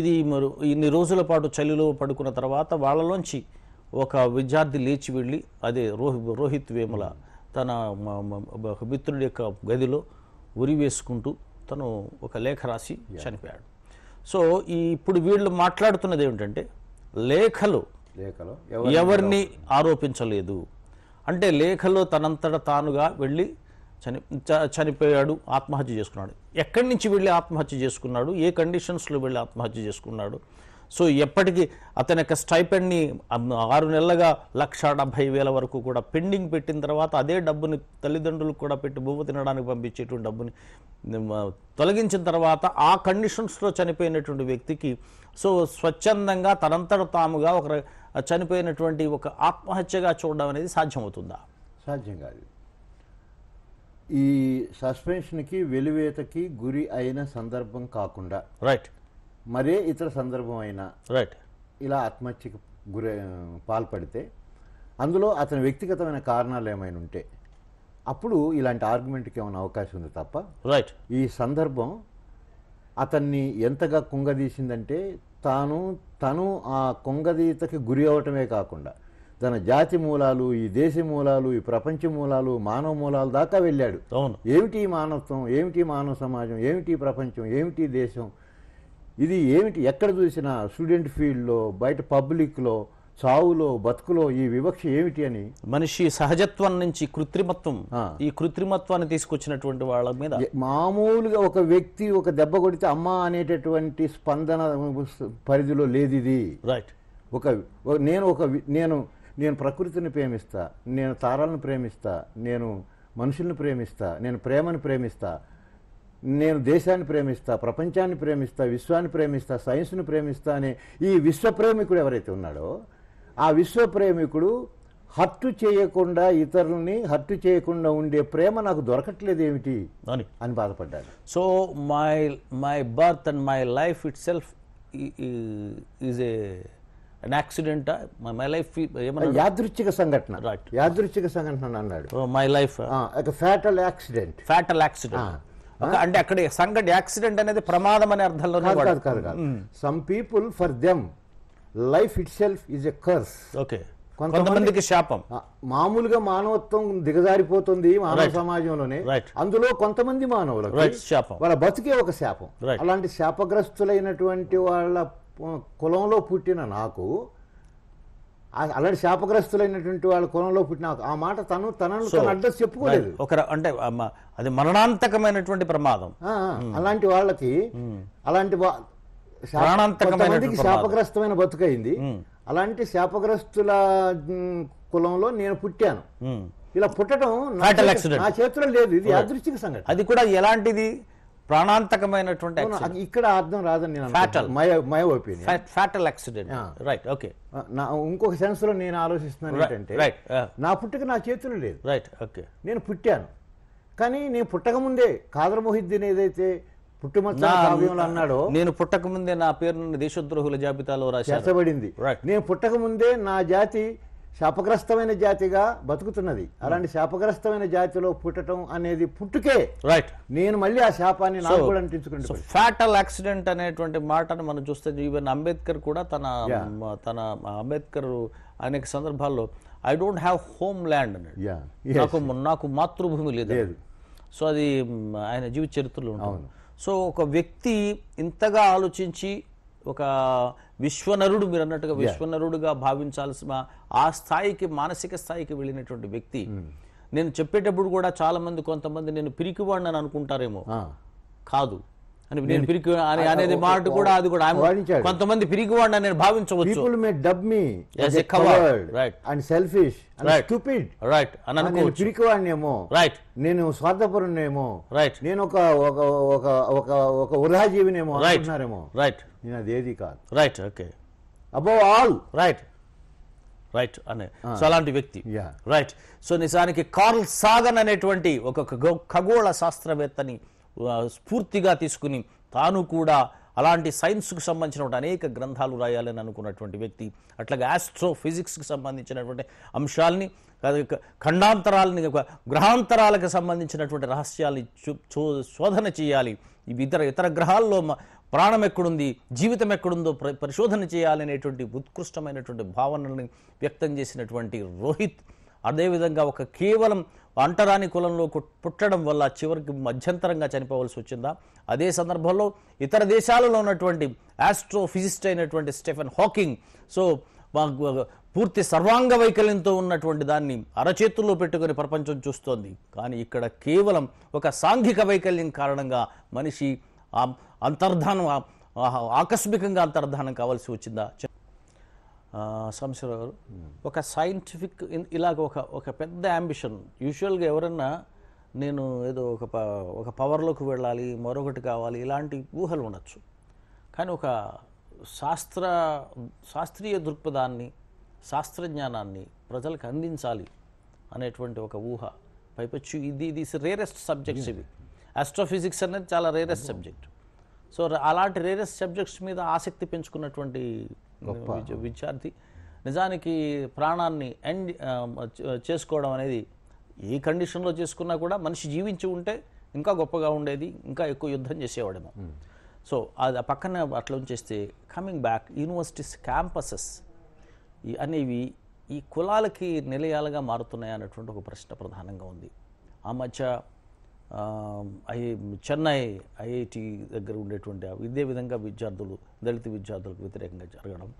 ఇది మరి ఇన్ని రోజుల పాటు చలిలో పడుకున్న తర్వాత వాళ్ళలోంచి ఒక విద్యార్థి లేచి వెళ్ళి అదే రోహి రోహిత్ వేముల తన మిత్రుడి యొక్క గదిలో ఉరి వేసుకుంటూ తను ఒక లేఖ రాసి చనిపోయాడు సో ఇప్పుడు వీళ్ళు మాట్లాడుతున్నది ఏమిటంటే లేఖలు ఎవరిని ఆరోపించలేదు అంటే లేఖలో తనంతట తానుగా వెళ్ళి చని చనిపోయాడు ఆత్మహత్య చేసుకున్నాడు ఎక్కడి నుంచి వెళ్ళి ఆత్మహత్య చేసుకున్నాడు ఏ కండిషన్స్లో వెళ్ళి ఆత్మహత్య చేసుకున్నాడు సో ఎప్పటికీ అతని యొక్క స్టైపెండ్ని ఆరు నెలలుగా లక్ష డెబ్భై వేల వరకు కూడా పెండింగ్ పెట్టిన తర్వాత అదే డబ్బుని తల్లిదండ్రులకు కూడా పెట్టి బొవ్వ తినడానికి పంపించేటువంటి డబ్బుని తొలగించిన తర్వాత ఆ కండిషన్స్లో చనిపోయినటువంటి వ్యక్తికి సో స్వచ్ఛందంగా తనంతట తాముగా ఒక చనిపోయినటువంటి ఒక ఆత్మహత్యగా చూడడం అనేది సాధ్యమవుతుందా సాధ్యం కాదు ఈ సస్పెన్షన్కి వెలివేతకి గురి అయిన సందర్భం కాకుండా రైట్ మరే ఇతర సందర్భం అయినా రైట్ ఇలా ఆత్మహత్యకు గురి పాల్పడితే అందులో అతని వ్యక్తిగతమైన కారణాలు ఏమైనా ఉంటే అప్పుడు ఇలాంటి ఆర్గ్యుమెంట్కి ఏమైనా అవకాశం ఉంది తప్ప రైట్ ఈ సందర్భం అతన్ని ఎంతగా కుంగదీసిందంటే తాను తను ఆ కుంగదీతకి గురి అవటమే కాకుండా తన జాతి మూలాలు ఈ దేశ మూలాలు ఈ ప్రపంచ మూలాలు మానవ మూలాలు దాకా వెళ్ళాడు అవును ఏమిటి మానవత్వం ఏమిటి మానవ సమాజం ఏమిటి ప్రపంచం ఏమిటి దేశం ఇది ఏమిటి ఎక్కడ చూసినా స్టూడెంట్ ఫీల్డ్లో బయట పబ్లిక్లో చావులో బతుకులో ఈ వివక్ష ఏమిటి అని మనిషి సహజత్వం నుంచి కృత్రిమత్వం ఈ కృత్రిమత్వాన్ని తీసుకొచ్చినటువంటి వాళ్ళ మీద మామూలుగా ఒక వ్యక్తి ఒక దెబ్బ కొడితే అమ్మ అనేటటువంటి స్పందన పరిధిలో లేదు ఇది రైట్ ఒక నేను ఒక నేను నేను ప్రకృతిని ప్రేమిస్తా నేను తారాలను ప్రేమిస్తా నేను మనుషులను ప్రేమిస్తా నేను ప్రేమను ప్రేమిస్తా నేను దేశాన్ని ప్రేమిస్తా ప్రపంచాన్ని ప్రేమిస్తా విశ్వాన్ని ప్రేమిస్తా సైన్స్ను ప్రేమిస్తా అనే ఈ విశ్వప్రేమికుడు ఎవరైతే ఉన్నాడో ఆ విశ్వప్రేమికుడు హర్టు చేయకుండా ఇతరుల్ని హట్టు చేయకుండా ఉండే ప్రేమ నాకు దొరకట్లేదు ఏమిటి అని అని బాధపడ్డాడు so my my birth and my life itself is a an accident my life యాదృచ్ఛిక సంఘటన యాదృచ్ఛిక సంఘటన అన్నాడు my life fatal accident fatal accident అంటే అక్కడ సంఘటన యాక్సిడెంట్ అనేది ప్రమాదం అనే అర్థంలో కాదు some people for them life itself is a curse okay కొంతమందికి శాపం మామూలుగా మానవత్వం దిగజారిపోతుంది మానవ సమాజంలోనే అందులో కొంతమంది శాపం వాళ్ళ బతికే ఒక శాపం అలాంటి శాపగ్రస్తులైనటువంటి వాళ్ళ కులంలో పుట్టిన నాకు అలాంటి శాపగ్రస్తులైనటువంటి వాళ్ళ కోణంలో పుట్టిన ఆ మాట తను తనను అడ్రస్ చెప్పుకోలేదు ఒక అంటే అది మరణాంతకమైనటువంటి ప్రమాదం అలాంటి వాళ్ళకి అలాంటి ప్రాణాంతకమైనటువంటి శాపగ్రస్తమైన బతుకైంది అలాంటి శాపగ్రస్తుల కులంలో నేను పుట్టాను ఇలా పుట్టడం నా చేతిలో లేదు ఇది యాదృష్టిక సంఘటన అది కూడా ఎలాంటిది ప్రాణాంతకమైనటువంటి ఇక్కడ అర్థం రాదని నేను my my opinion fatal accident right okay నా ఇంకొక సెన్స్ లో నేను ఆలోచిస్తున్నాను ఏంటంటే రైట్ నా పుట్టుక నా చేతులు లేదు రైట్ ఓకే నేను పుట్టాను కానీ నేను పుట్టకముందే కాదర్ మొహిద్దీన్ ఏదైతే పుట్టుమచ్చంలో అన్నాడో నేను పుట్టకముందే నా నుండి దేశద్రోహుల జాబితాలో రాసి చేర్చబడింది నేను ముందే నా జాతి శాపగ్రస్తమైన జాతిగా బతుకుతున్నది అలాంటి శాపగ్రస్తమైన జాతిలో పుట్టడం అనేది పుట్టుకే రైట్ నేను మళ్ళీ ఆ శాపాన్ని నాకు కూడా ఫ్యాటల్ యాక్సిడెంట్ అనేటువంటి మాటను మనం చూస్తే ఈవెన్ అంబేద్కర్ కూడా తన తన అంబేద్కర్ అనేక సందర్భాల్లో I don't have homeland అనేది నాకు నాకు మాతృభూమి లేదు సో అది ఆయన జీవిత చరిత్రలో ఉంటుంది సో ఒక వ్యక్తి ఇంతగా ఆలోచించి ఒక విశ్వనరుడు మీరు అన్నట్టుగా విశ్వనరుడుగా భావించాల్సిన ఆ స్థాయికి మానసిక స్థాయికి వెళ్ళినటువంటి వ్యక్తి hmm. నేను చెప్పేటప్పుడు కూడా చాలా మంది కొంతమంది నేను పిరికివాడిని అనుకుంటారేమో కాదు అని నేను పిరికి అనేది మాట కూడా అది కూడా కొంతమంది పిరికివాడిని నేను భావించవచ్చు people may dub me as a coward right and selfish and stupid right అని అనుకోవచ్చు పిరికివాడినేమో రైట్ నేను స్వార్థపరునేమో రైట్ నేను ఒక ఒక ఒక ఒక ఒక ఉరాజీవినేమో అంటున్నారేమో రైట్ నేను ఏది కాదు right okay above all right right అనే సో అలాంటి వ్యక్తి రైట్ సో నిజానికి కార్ల్ సాగన్ అనేటువంటి ఒక ఖగోళ శాస్త్రవేత్తని స్ఫూర్తిగా తీసుకుని తాను కూడా అలాంటి సైన్స్కు సంబంధించినటువంటి అనేక గ్రంథాలు రాయాలని అనుకున్నటువంటి వ్యక్తి అట్లాగే ఆస్ట్రో ఫిజిక్స్కి సంబంధించినటువంటి అంశాలని ఖండాంతరాలని గ్రహాంతరాలకు సంబంధించినటువంటి చో శోధన చేయాలి ఇతర ఇతర గ్రహాల్లో ప్రాణం ఎక్కడుంది జీవితం ఎక్కడుందో పరిశోధన చేయాలనేటువంటి ఉత్కృష్టమైనటువంటి భావనల్ని వ్యక్తం చేసినటువంటి రోహిత్ అదేవిధంగా ఒక కేవలం అంటరాని కులంలో పుట్టడం వల్ల చివరికి మధ్యంతరంగా చనిపోవలసి వచ్చిందా అదే సందర్భంలో ఇతర దేశాలలో ఉన్నటువంటి ఆస్ట్రోఫిజిస్ట్ అయినటువంటి స్టెఫెన్ హాకింగ్ సో పూర్తి సర్వాంగ వైకల్యంతో ఉన్నటువంటి దాన్ని అరచేతుల్లో పెట్టుకుని ప్రపంచం చూస్తోంది కానీ ఇక్కడ కేవలం ఒక సాంఘిక వైకల్యం కారణంగా మనిషి అంతర్ధానం ఆకస్మికంగా అంతర్ధానం కావాల్సి వచ్చిందా సంశీరావు గారు ఒక సైంటిఫిక్ ఇలాగ ఒక ఒక పెద్ద అంబిషన్ యూజువల్గా ఎవరన్నా నేను ఏదో ఒక ప ఒక పవర్లోకి వెళ్ళాలి మరొకటి కావాలి ఇలాంటి ఊహలు ఉండొచ్చు కానీ ఒక శాస్త్ర శాస్త్రీయ దృక్పథాన్ని శాస్త్రజ్ఞానాన్ని ప్రజలకు అందించాలి అనేటువంటి ఒక ఊహ పైపచ్చు ఇది ఇది రేరెస్ట్ సబ్జెక్ట్స్ ఇవి ఆస్ట్రోఫిజిక్స్ అనేది చాలా రేరెస్ట్ సబ్జెక్ట్ సో అలాంటి రేరెస్ సబ్జెక్ట్స్ మీద ఆసక్తి పెంచుకున్నటువంటి విద్యార్థి నిజానికి ప్రాణాన్ని ఎండ్ చేసుకోవడం అనేది ఏ కండిషన్లో చేసుకున్నా కూడా మనిషి జీవించి ఉంటే ఇంకా గొప్పగా ఉండేది ఇంకా ఎక్కువ యుద్ధం చేసేవాడేమో సో అది ఆ పక్కన అట్లా ఉంచేస్తే కమింగ్ బ్యాక్ యూనివర్సిటీస్ క్యాంపసెస్ అనేవి ఈ కులాలకి నిలయాలుగా మారుతున్నాయి అన్నటువంటి ఒక ప్రశ్న ప్రధానంగా ఉంది ఆ మధ్య ఐ చెన్నై ఐఐటి దగ్గర ఉండేటువంటి ఇదే విధంగా విద్యార్థులు దళిత విద్యార్థులకు వ్యతిరేకంగా జరగడం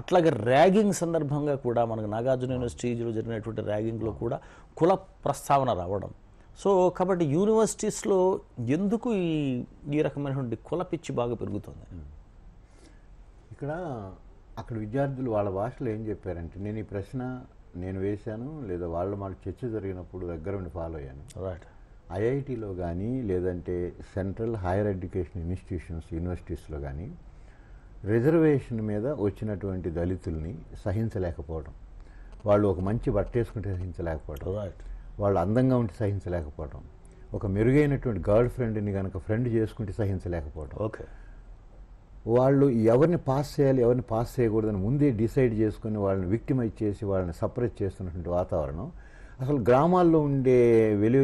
అట్లాగే ర్యాగింగ్ సందర్భంగా కూడా మనకు నాగార్జున యూనివర్సిటీలో జరిగినటువంటి ర్యాగింగ్లో కూడా కుల ప్రస్తావన రావడం సో కాబట్టి యూనివర్సిటీస్లో ఎందుకు ఈ ఈ రకమైనటువంటి కుల పిచ్చి బాగా పెరుగుతుంది ఇక్కడ అక్కడ విద్యార్థులు వాళ్ళ భాషలో ఏం చెప్పారంటే నేను ఈ ప్రశ్న నేను వేశాను లేదా వాళ్ళు మాకు చర్చ జరిగినప్పుడు దగ్గర ఉండి ఫాలో అయ్యాను రైట్ ఐఐటిలో కానీ లేదంటే సెంట్రల్ హైయర్ ఎడ్యుకేషన్ ఇన్స్టిట్యూషన్స్ యూనివర్సిటీస్లో కానీ రిజర్వేషన్ మీద వచ్చినటువంటి దళితుల్ని సహించలేకపోవడం వాళ్ళు ఒక మంచి బట్ట వేసుకుంటే సహించలేకపోవడం వాళ్ళు అందంగా ఉంటే సహించలేకపోవడం ఒక మెరుగైనటువంటి గర్ల్ ఫ్రెండ్ని కనుక ఫ్రెండ్ చేసుకుంటే సహించలేకపోవడం ఓకే వాళ్ళు ఎవరిని పాస్ చేయాలి ఎవరిని పాస్ చేయకూడదని ముందే డిసైడ్ చేసుకుని వాళ్ళని విక్టిమైజ్ చేసి వాళ్ళని సపరేట్ చేస్తున్నటువంటి వాతావరణం అసలు గ్రామాల్లో ఉండే వెలువ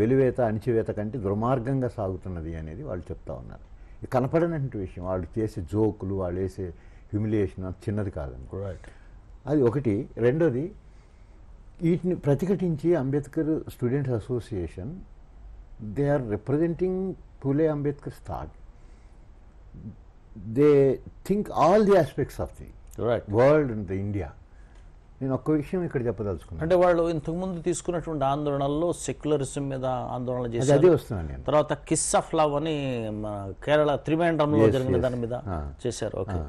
వెలువేత అణిచివేత కంటే దుర్మార్గంగా సాగుతున్నది అనేది వాళ్ళు చెప్తా ఉన్నారు ఇది కనపడనటువంటి విషయం వాళ్ళు చేసే జోకులు వాళ్ళు వేసే హ్యూమిలియేషన్ చిన్నది కాదండి అది ఒకటి రెండోది వీటిని ప్రతిఘటించి Ambedkar students association they are representing Phule Ambedkar thought they think all the aspects of the world and the India నేను ఒక్క విషయం ఇక్కడ చెప్పదలుచుకున్నాను అంటే వాళ్ళు ఇంతకుముందు తీసుకున్నటువంటి ఆందోళనల్లో సెక్యులరిజం మీద ఆందోళన చేసి అదే వస్తున్నాను నేను తర్వాత కిస్ ఆఫ్ లవ్ అని కేరళ త్రివేండ్రంలో జరిగిన దాని మీద చేశారు ఓకే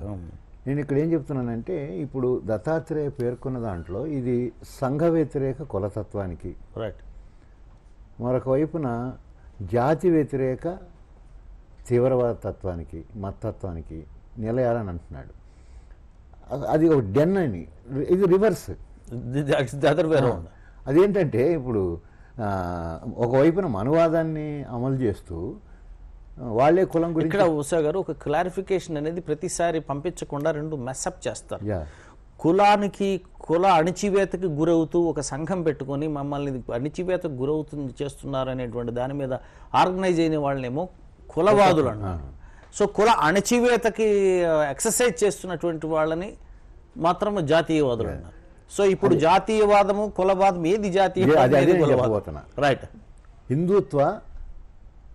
నేను ఇక్కడ ఏం చెప్తున్నానంటే ఇప్పుడు దత్తాత్రేయ పేర్కొన్న దాంట్లో ఇది సంఘ వ్యతిరేక కులతత్వానికి రైట్ మరొక వైపున జాతి వ్యతిరేక తీవ్రవాద తత్వానికి మతత్వానికి నిలయాలని అంటున్నాడు అది ఒక డెన్ అని ఇది రివర్స్ అదేంటంటే ఇప్పుడు ఒకవైపున అనువాదాన్ని అమలు చేస్తూ వాళ్ళే కులం ఇక్కడ ఉషా గారు ఒక క్లారిఫికేషన్ అనేది ప్రతిసారి పంపించకుండా రెండు మెస్అప్ చేస్తారు కులానికి కుల అణిచివేతకి గురవుతూ ఒక సంఘం పెట్టుకొని మమ్మల్ని అణిచివేతకు గురవుతుంది చేస్తున్నారు అనేటువంటి దాని మీద ఆర్గనైజ్ అయిన వాళ్ళనేమో కులవాదులు అంటారు సో కుల అణచివేతకి ఎక్సర్సైజ్ చేస్తున్నటువంటి వాళ్ళని మాత్రం జాతీయవాదులు అన్నారు సో ఇప్పుడు జాతీయవాదము కులవాదం ఏది జాతీయవాదం రైట్ హిందుత్వ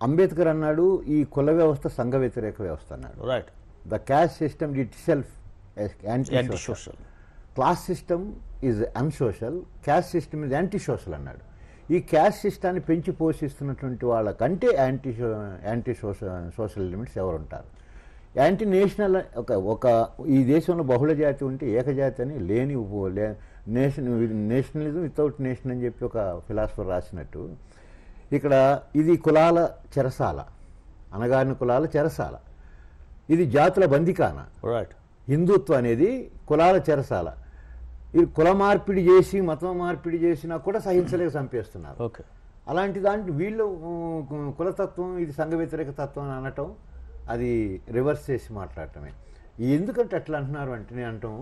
అంబేద్కర్ అన్నాడు ఈ కుల వ్యవస్థ సంఘ వ్యతిరేక వ్యవస్థ అన్నాడు right the caste system itself social class system is unsocial caste system is anti social అన్నాడు ఈ క్యాస్ట్ సిస్టాన్ని పెంచి పోషిస్తున్నటువంటి వాళ్ళకంటే anti anti social social limits ఉంటారు యాంటీ నేషనల్ ఒక ఒక ఈ దేశంలో బహుళ జాతి ఉంటే ఏకజాతి అని లేని లే నేషన్ నేషనలిజం వితౌట్ నేషన్ అని చెప్పి ఒక ఫిలాసఫర్ రాసినట్టు ఇక్కడ ఇది కులాల చెరసాల అనగాని కులాల చెరసాల ఇది జాతుల బందికాన హిందుత్వం అనేది కులాల చెరసాల ఈ కుల మార్పిడి చేసి మతం మార్పిడి చేసినా కూడా సహించలేక చంపేస్తున్నారు ఓకే అలాంటి దాంట్లో వీళ్ళు కులతత్వం ఇది సంఘ వ్యతిరేక తత్వం అని అనటం అది రివర్స్ చేసి మాట్లాడటమే ఎందుకంటే అట్లా అంటున్నారు అంటే నేను అంటాం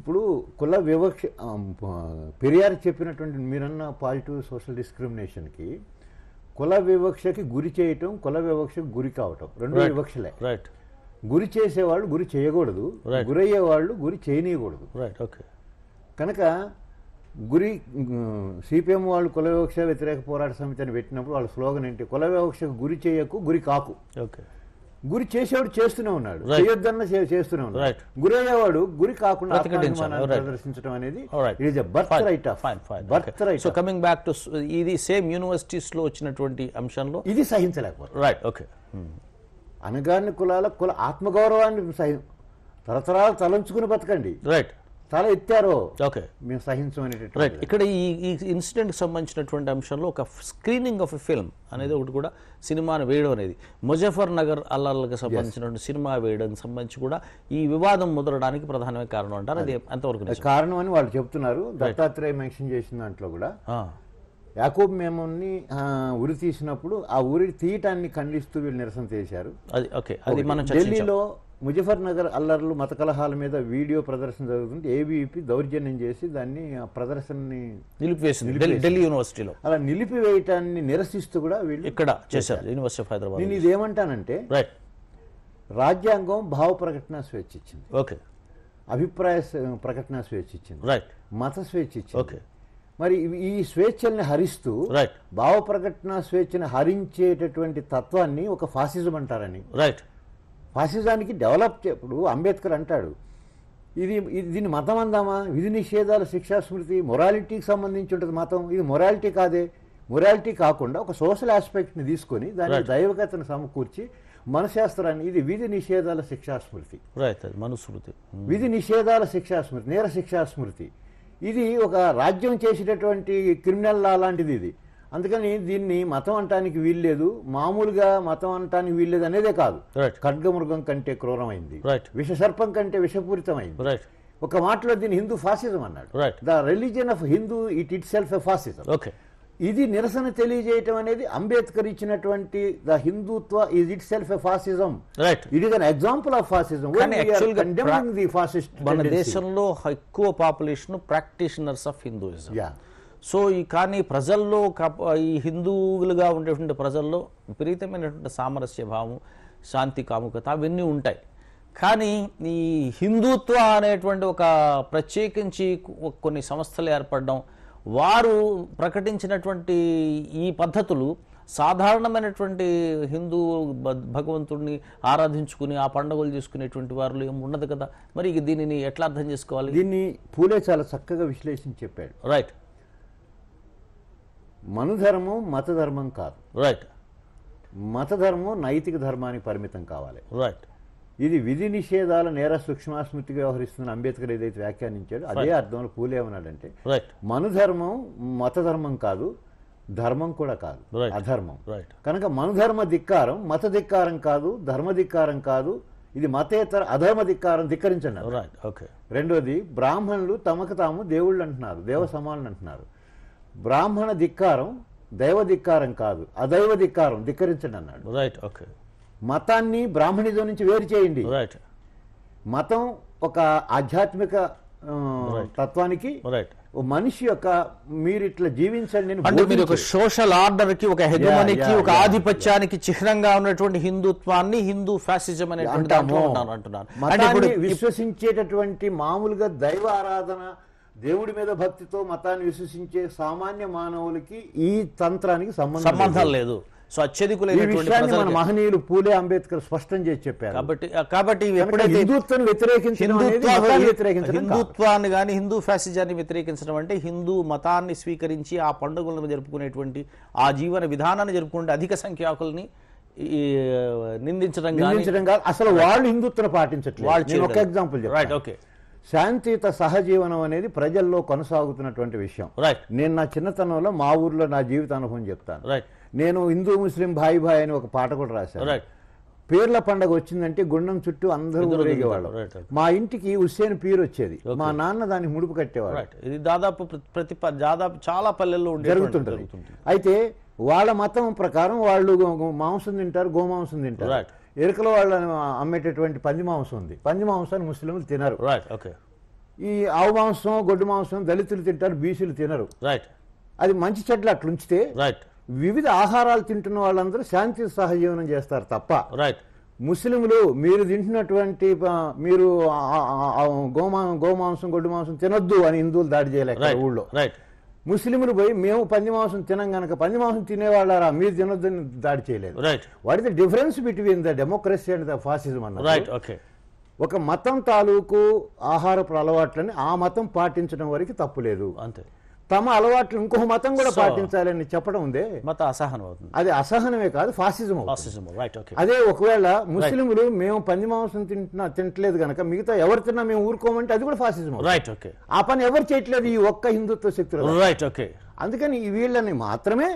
ఇప్పుడు కుల వివక్ష పెరియార్ చెప్పినటువంటి మీరన్న పాజిటివ్ సోషల్ డిస్క్రిమినేషన్కి కుల వివక్షకి గురి చేయటం కుల వివక్షకు గురి కావటం రెండు వివక్షలే రైట్ గురి చేసేవాళ్ళు గురి చేయకూడదు గురయ్యేవాళ్ళు గురి చేయనీయకూడదు రైట్ ఓకే కనుక గురి సిపిఎం వాళ్ళు కుల వివక్ష వ్యతిరేక పోరాట సమితి అని పెట్టినప్పుడు వాళ్ళ స్లోగన్ ఏంటి కుల వివక్షకు గురి చేయకు గురి కాకు ఓకే గురి చేసేవాడు చేస్తూనే ఉన్నాడు చేయొద్దన్న చేస్తూనే ఉన్నాడు గురయ్యేవాడు గురి కాకుండా ప్రదర్శించడం అనేది సో కమింగ్ బ్యాక్ టు ఇది సేమ్ యూనివర్సిటీస్ లో వచ్చినటువంటి అంశంలో ఇది సహించలేకపోతే రైట్ ఓకే hmm. అనగాని కులాల కుల ఆత్మగౌరవాన్ని సహి తరతరాలు తలంచుకుని బతకండి రైట్ చాలా ఎత్తారు ఓకే మేము సహించమనేటట్టు రైట్ ఇక్కడ ఈ ఈ ఇన్సిడెంట్కి సంబంధించినటువంటి అంశంలో ఒక స్క్రీనింగ్ ఆఫ్ ఎ ఫిల్మ్ అనేది ఒకటి కూడా సినిమాను వేయడం అనేది ముజఫర్ నగర్ అల్లర్లకు సంబంధించినటువంటి సినిమా వేయడానికి సంబంధించి కూడా ఈ వివాదం ముదలడానికి ప్రధానమైన కారణం అంటారు అది ఎంతవరకు కారణం అని వాళ్ళు చెప్తున్నారు దత్తాత్రేయ మెన్షన్ చేసిన దాంట్లో కూడా యాకోబ్ మేమోని ఉరి తీసినప్పుడు ఆ ఉరి తీయటాన్ని ఖండిస్తూ వీళ్ళు నిరసన చేశారు అది ఓకే అది మనం ఢిల్లీలో ముజఫర్ నగర్ అల్లర్లు మత కలహాల మీద వీడియో ప్రదర్శన జరుగుతుంది ఏబీపీ దౌర్జన్యం చేసి దాన్ని ఆ ప్రదర్శనని నిలిపివేసింది ఢిల్లీ యూనివర్సిటీలో అలా నిలిపివేయటాన్ని నిరసిస్తూ కూడా వీళ్ళు ఇక్కడ చేశారు యూనివర్సిటీ ఆఫ్ హైదరాబాద్ నేను ఇదేమంటానంటే రైట్ రాజ్యాంగం భావ ప్రకటన స్వేచ్ఛ ఇచ్చింది ఓకే అభిప్రాయ ప్రకటన స్వేచ్ఛ ఇచ్చింది రైట్ మత స్వేచ్ఛ ఇచ్చింది ఓకే మరి ఈ స్వేచ్ఛల్ని హరిస్తూ భావ ప్రకటన స్వేచ్ఛని హరించేటటువంటి తత్వాన్ని ఒక ఫాసిజం అంటారని రైట్ ఫాసిజానికి డెవలప్ చేపుడు అంబేద్కర్ అంటాడు ఇది దీన్ని మతం అందామా విధి నిషేధాలు శిక్షాస్మృతి మొరాలిటీకి సంబంధించి ఉంటుంది మతం ఇది మొరాలిటీ కాదే మొరాలిటీ కాకుండా ఒక సోషల్ ఆస్పెక్ట్ని తీసుకొని దాని దైవకతను సమకూర్చి మనశాస్త్రాన్ని ఇది విధి నిషేధాల శిక్షాస్మృతి మనుస్మృతి విధి నిషేధాల శిక్షాస్మృతి నేర శిక్షాస్మృతి ఇది ఒక రాజ్యం చేసేటటువంటి క్రిమినల్ లా లాంటిది ఇది అందుకని దీన్ని మతం అంటానికి వీల్లేదు మామూలుగా మతం అంటానికి వీల్లేదు అనేదే కాదు ఖడ్గమృగం కంటే క్రూరమైంది విషసర్పం కంటే విషపూరితమైంది ఒక మాటలో దీన్ని హిందూ ఫాసిజం అన్నాడు the religion of Hindu it itself fascism okay ఇది నిరసన తెలియజేయటం అనేది అంబేద్కర్ ఇచ్చినటువంటి the Hindutva is itself fascism it is an example of fascism the fascist మన దేశంలో ఎక్కువ population practitioners of Hinduism so ఈ కానీ ప్రజల్లో ఈ హిందువులుగా ఉండేటువంటి ప్రజల్లో విపరీతమైనటువంటి సామరస్య భావం శాంతి కాముకత అవన్నీ ఉంటాయి కానీ ఈ హిందుత్వ అనేటువంటి ఒక ప్రత్యేకించి కొన్ని సంస్థలు ఏర్పడడం వారు ప్రకటించినటువంటి ఈ పద్ధతులు సాధారణమైనటువంటి హిందూ భగవంతుడిని ఆరాధించుకుని ఆ పండుగలు చేసుకునేటువంటి వారు ఏం ఉండదు కదా మరి దీనిని ఎట్లా అర్థం చేసుకోవాలి దీన్ని పూలే చాలా చక్కగా విశ్లేషించి చెప్పాడు రైట్ మన ధర్మం మత ధర్మం కాదు రైట్ మత ధర్మం నైతిక ధర్మానికి పరిమితం కావాలి రైట్ ఇది విధి నిషేధాల నేర సూక్ష్మస్మృతిగా వ్యవహరిస్తుంది అంబేద్కర్ ఏదైతే వ్యాఖ్యానించాడు అదే అర్థంలో పూలే ఉన్నాడంటే మనుధర్మం మతధర్మం కాదు ధర్మం కూడా కాదు అధర్మం కనుక మనుధర్మ ధిక్కారం మత ధిక్కారం కాదు ధర్మ ధిక్కారం కాదు ఇది మతేతర అధర్మ ధిక్కారం ధిక్కరించండి ఓకే రెండోది బ్రాహ్మణులు తమకు తాము దేవుళ్ళు అంటున్నారు దేవ సమానులు అంటున్నారు బ్రాహ్మణ ధిక్కారం దైవ ధిక్కారం కాదు అదైవ ధిక్కారం ధిక్కరించండి అన్నాడు రైట్ ఓకే మతాన్ని బ్రాహ్మణిజం నుంచి వేరు చేయండి మతం ఒక ఆధ్యాత్మిక తత్వానికి మనిషి యొక్క మీరు ఇట్లా జీవించండి ఒక సోషల్ ఆర్డర్ కి ఒక హెజమనికి ఒక ఆధిపత్యానికి చిహ్నంగా ఉన్నటువంటి హిందుత్వాన్ని హిందూ ఫ్యాసిజం అంటున్నారు విశ్వసించేటటువంటి మామూలుగా దైవ ఆరాధన దేవుడి మీద భక్తితో మతాన్ని విశ్వసించే సామాన్య మానవులకి ఈ తంత్రానికి సంబంధం సంబంధం లేదు సో అత్యధికులైన మహనీయులు పూలే అంబేద్కర్ స్పష్టం చేసి చెప్పారు కాబట్టి కాబట్టి ఎప్పుడైతే హిందుత్వాన్ని వ్యతిరేకించడం హిందుత్వాన్ని కానీ హిందూ ఫ్యాసిజాన్ని వ్యతిరేకించడం అంటే హిందూ మతాన్ని స్వీకరించి ఆ పండుగలను జరుపుకునేటువంటి ఆ జీవన విధానాన్ని జరుపుకునే అధిక సంఖ్యాకుల్ని నిందించడం నిందించడం కాదు అసలు వాళ్ళు హిందుత్వం పాటించట్లేదు వాళ్ళు ఒక ఎగ్జాంపుల్ రైట్ ఓకే శాంతియుత సహజీవనం అనేది ప్రజల్లో కొనసాగుతున్నటువంటి విషయం రైట్ నేను నా చిన్నతనంలో మా ఊర్లో నా జీవిత అనుభవం చెప్తాను రైట్ నేను హిందూ ముస్లిం భాయ్ భాయ్ అని ఒక పాట కూడా రాశాను పీర్ల పండగ వచ్చిందంటే గుండం చుట్టూ అందరూ ఊరేగేవాళ్ళు మా ఇంటికి హుస్సేన్ పీర్ వచ్చేది మా నాన్న దాన్ని ముడుపు కట్టేవాడు ఇది దాదాపు ప్రతి దాదాపు చాలా పల్లెల్లో జరుగుతుంటుంది అయితే వాళ్ళ మతం ప్రకారం వాళ్ళు మాంసం తింటారు గోమాంసం తింటారు ఎరుకల వాళ్ళని అమ్మేటటువంటి పంది మాంసం ఉంది పంది మాంసాన్ని ముస్లింలు తినరు ఈ ఆవు మాంసం గొడ్డు మాంసం దళితులు తింటారు బీసీలు తినరు రైట్ అది మంచి చెట్లు అట్లుంచితే రైట్ వివిధ ఆహారాలు తింటున్న వాళ్ళందరూ శాంతి సహజీవనం చేస్తారు తప్ప రైట్ ముస్లింలు మీరు తింటున్నటువంటి మీరు గోమా గోమాంసం గొడ్డు మాంసం తినొద్దు అని హిందువులు దాడి చేయలేక ఊళ్ళో రైట్ ముస్లింలు పోయి మేము పంది మాంసం తినం గనక పంది మాంసం తినేవాళ్ళారా మీరు అని దాడి చేయలేదు right what is the difference between the democracy and the fascism అన్న రైట్ ఓకే ఒక మతం తాలూకు ఆహారపు అలవాట్లని ఆ మతం పాటించడం వరకు తప్పులేదు అంతే తమ అలవాట్లు ఇంకో మతం కూడా పాటించాలని చెప్పడం ఉందే మత అసహనం అవుతుంది అది అసహనమే కాదు ఫాసిజం ఫాసిజం రైట్ అదే ఒకవేళ ముస్లింలు మేము పంది మాంసం తింటున్నా తింటలేదు కనుక మిగతా ఎవరు తిన్నా మేము ఊరుకోమంటే అది కూడా ఫాసిజం రైట్ ఓకే ఆ పని ఎవరు చేయట్లేదు ఈ ఒక్క హిందుత్వ శక్తులు రైట్ ఓకే అందుకని వీళ్ళని మాత్రమే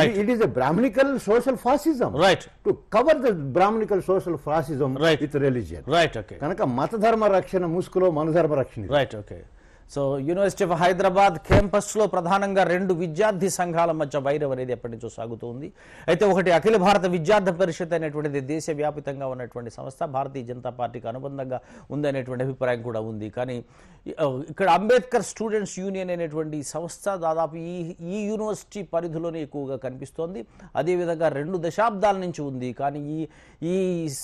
right it is a brahminical social fascism right to cover the brahminical social fascism right with religion right okay కనుక మత ధర్మ రక్షణ ముసుగులో మన ధర్మ రక్షణ right okay so university of Hyderabad క్యాంపస్లో ప్రధానంగా రెండు విద్యార్థి సంఘాల మధ్య వైరం అనేది ఎప్పటి నుంచో సాగుతుంది అయితే ఒకటి అఖిల భారత విద్యార్థి పరిషత్ అనేటువంటిది దేశవ్యాపితంగా ఉన్నటువంటి సంస్థ భారతీయ జనతా పార్టీకి అనుబంధంగా ఉందనేటువంటి అభిప్రాయం కూడా ఉంది కానీ ఇక్కడ అంబేద్కర్ స్టూడెంట్స్ యూనియన్ అనేటువంటి సంస్థ దాదాపు ఈ ఈ యూనివర్సిటీ పరిధిలోనే ఎక్కువగా కనిపిస్తోంది అదేవిధంగా రెండు దశాబ్దాల నుంచి ఉంది కానీ ఈ ఈ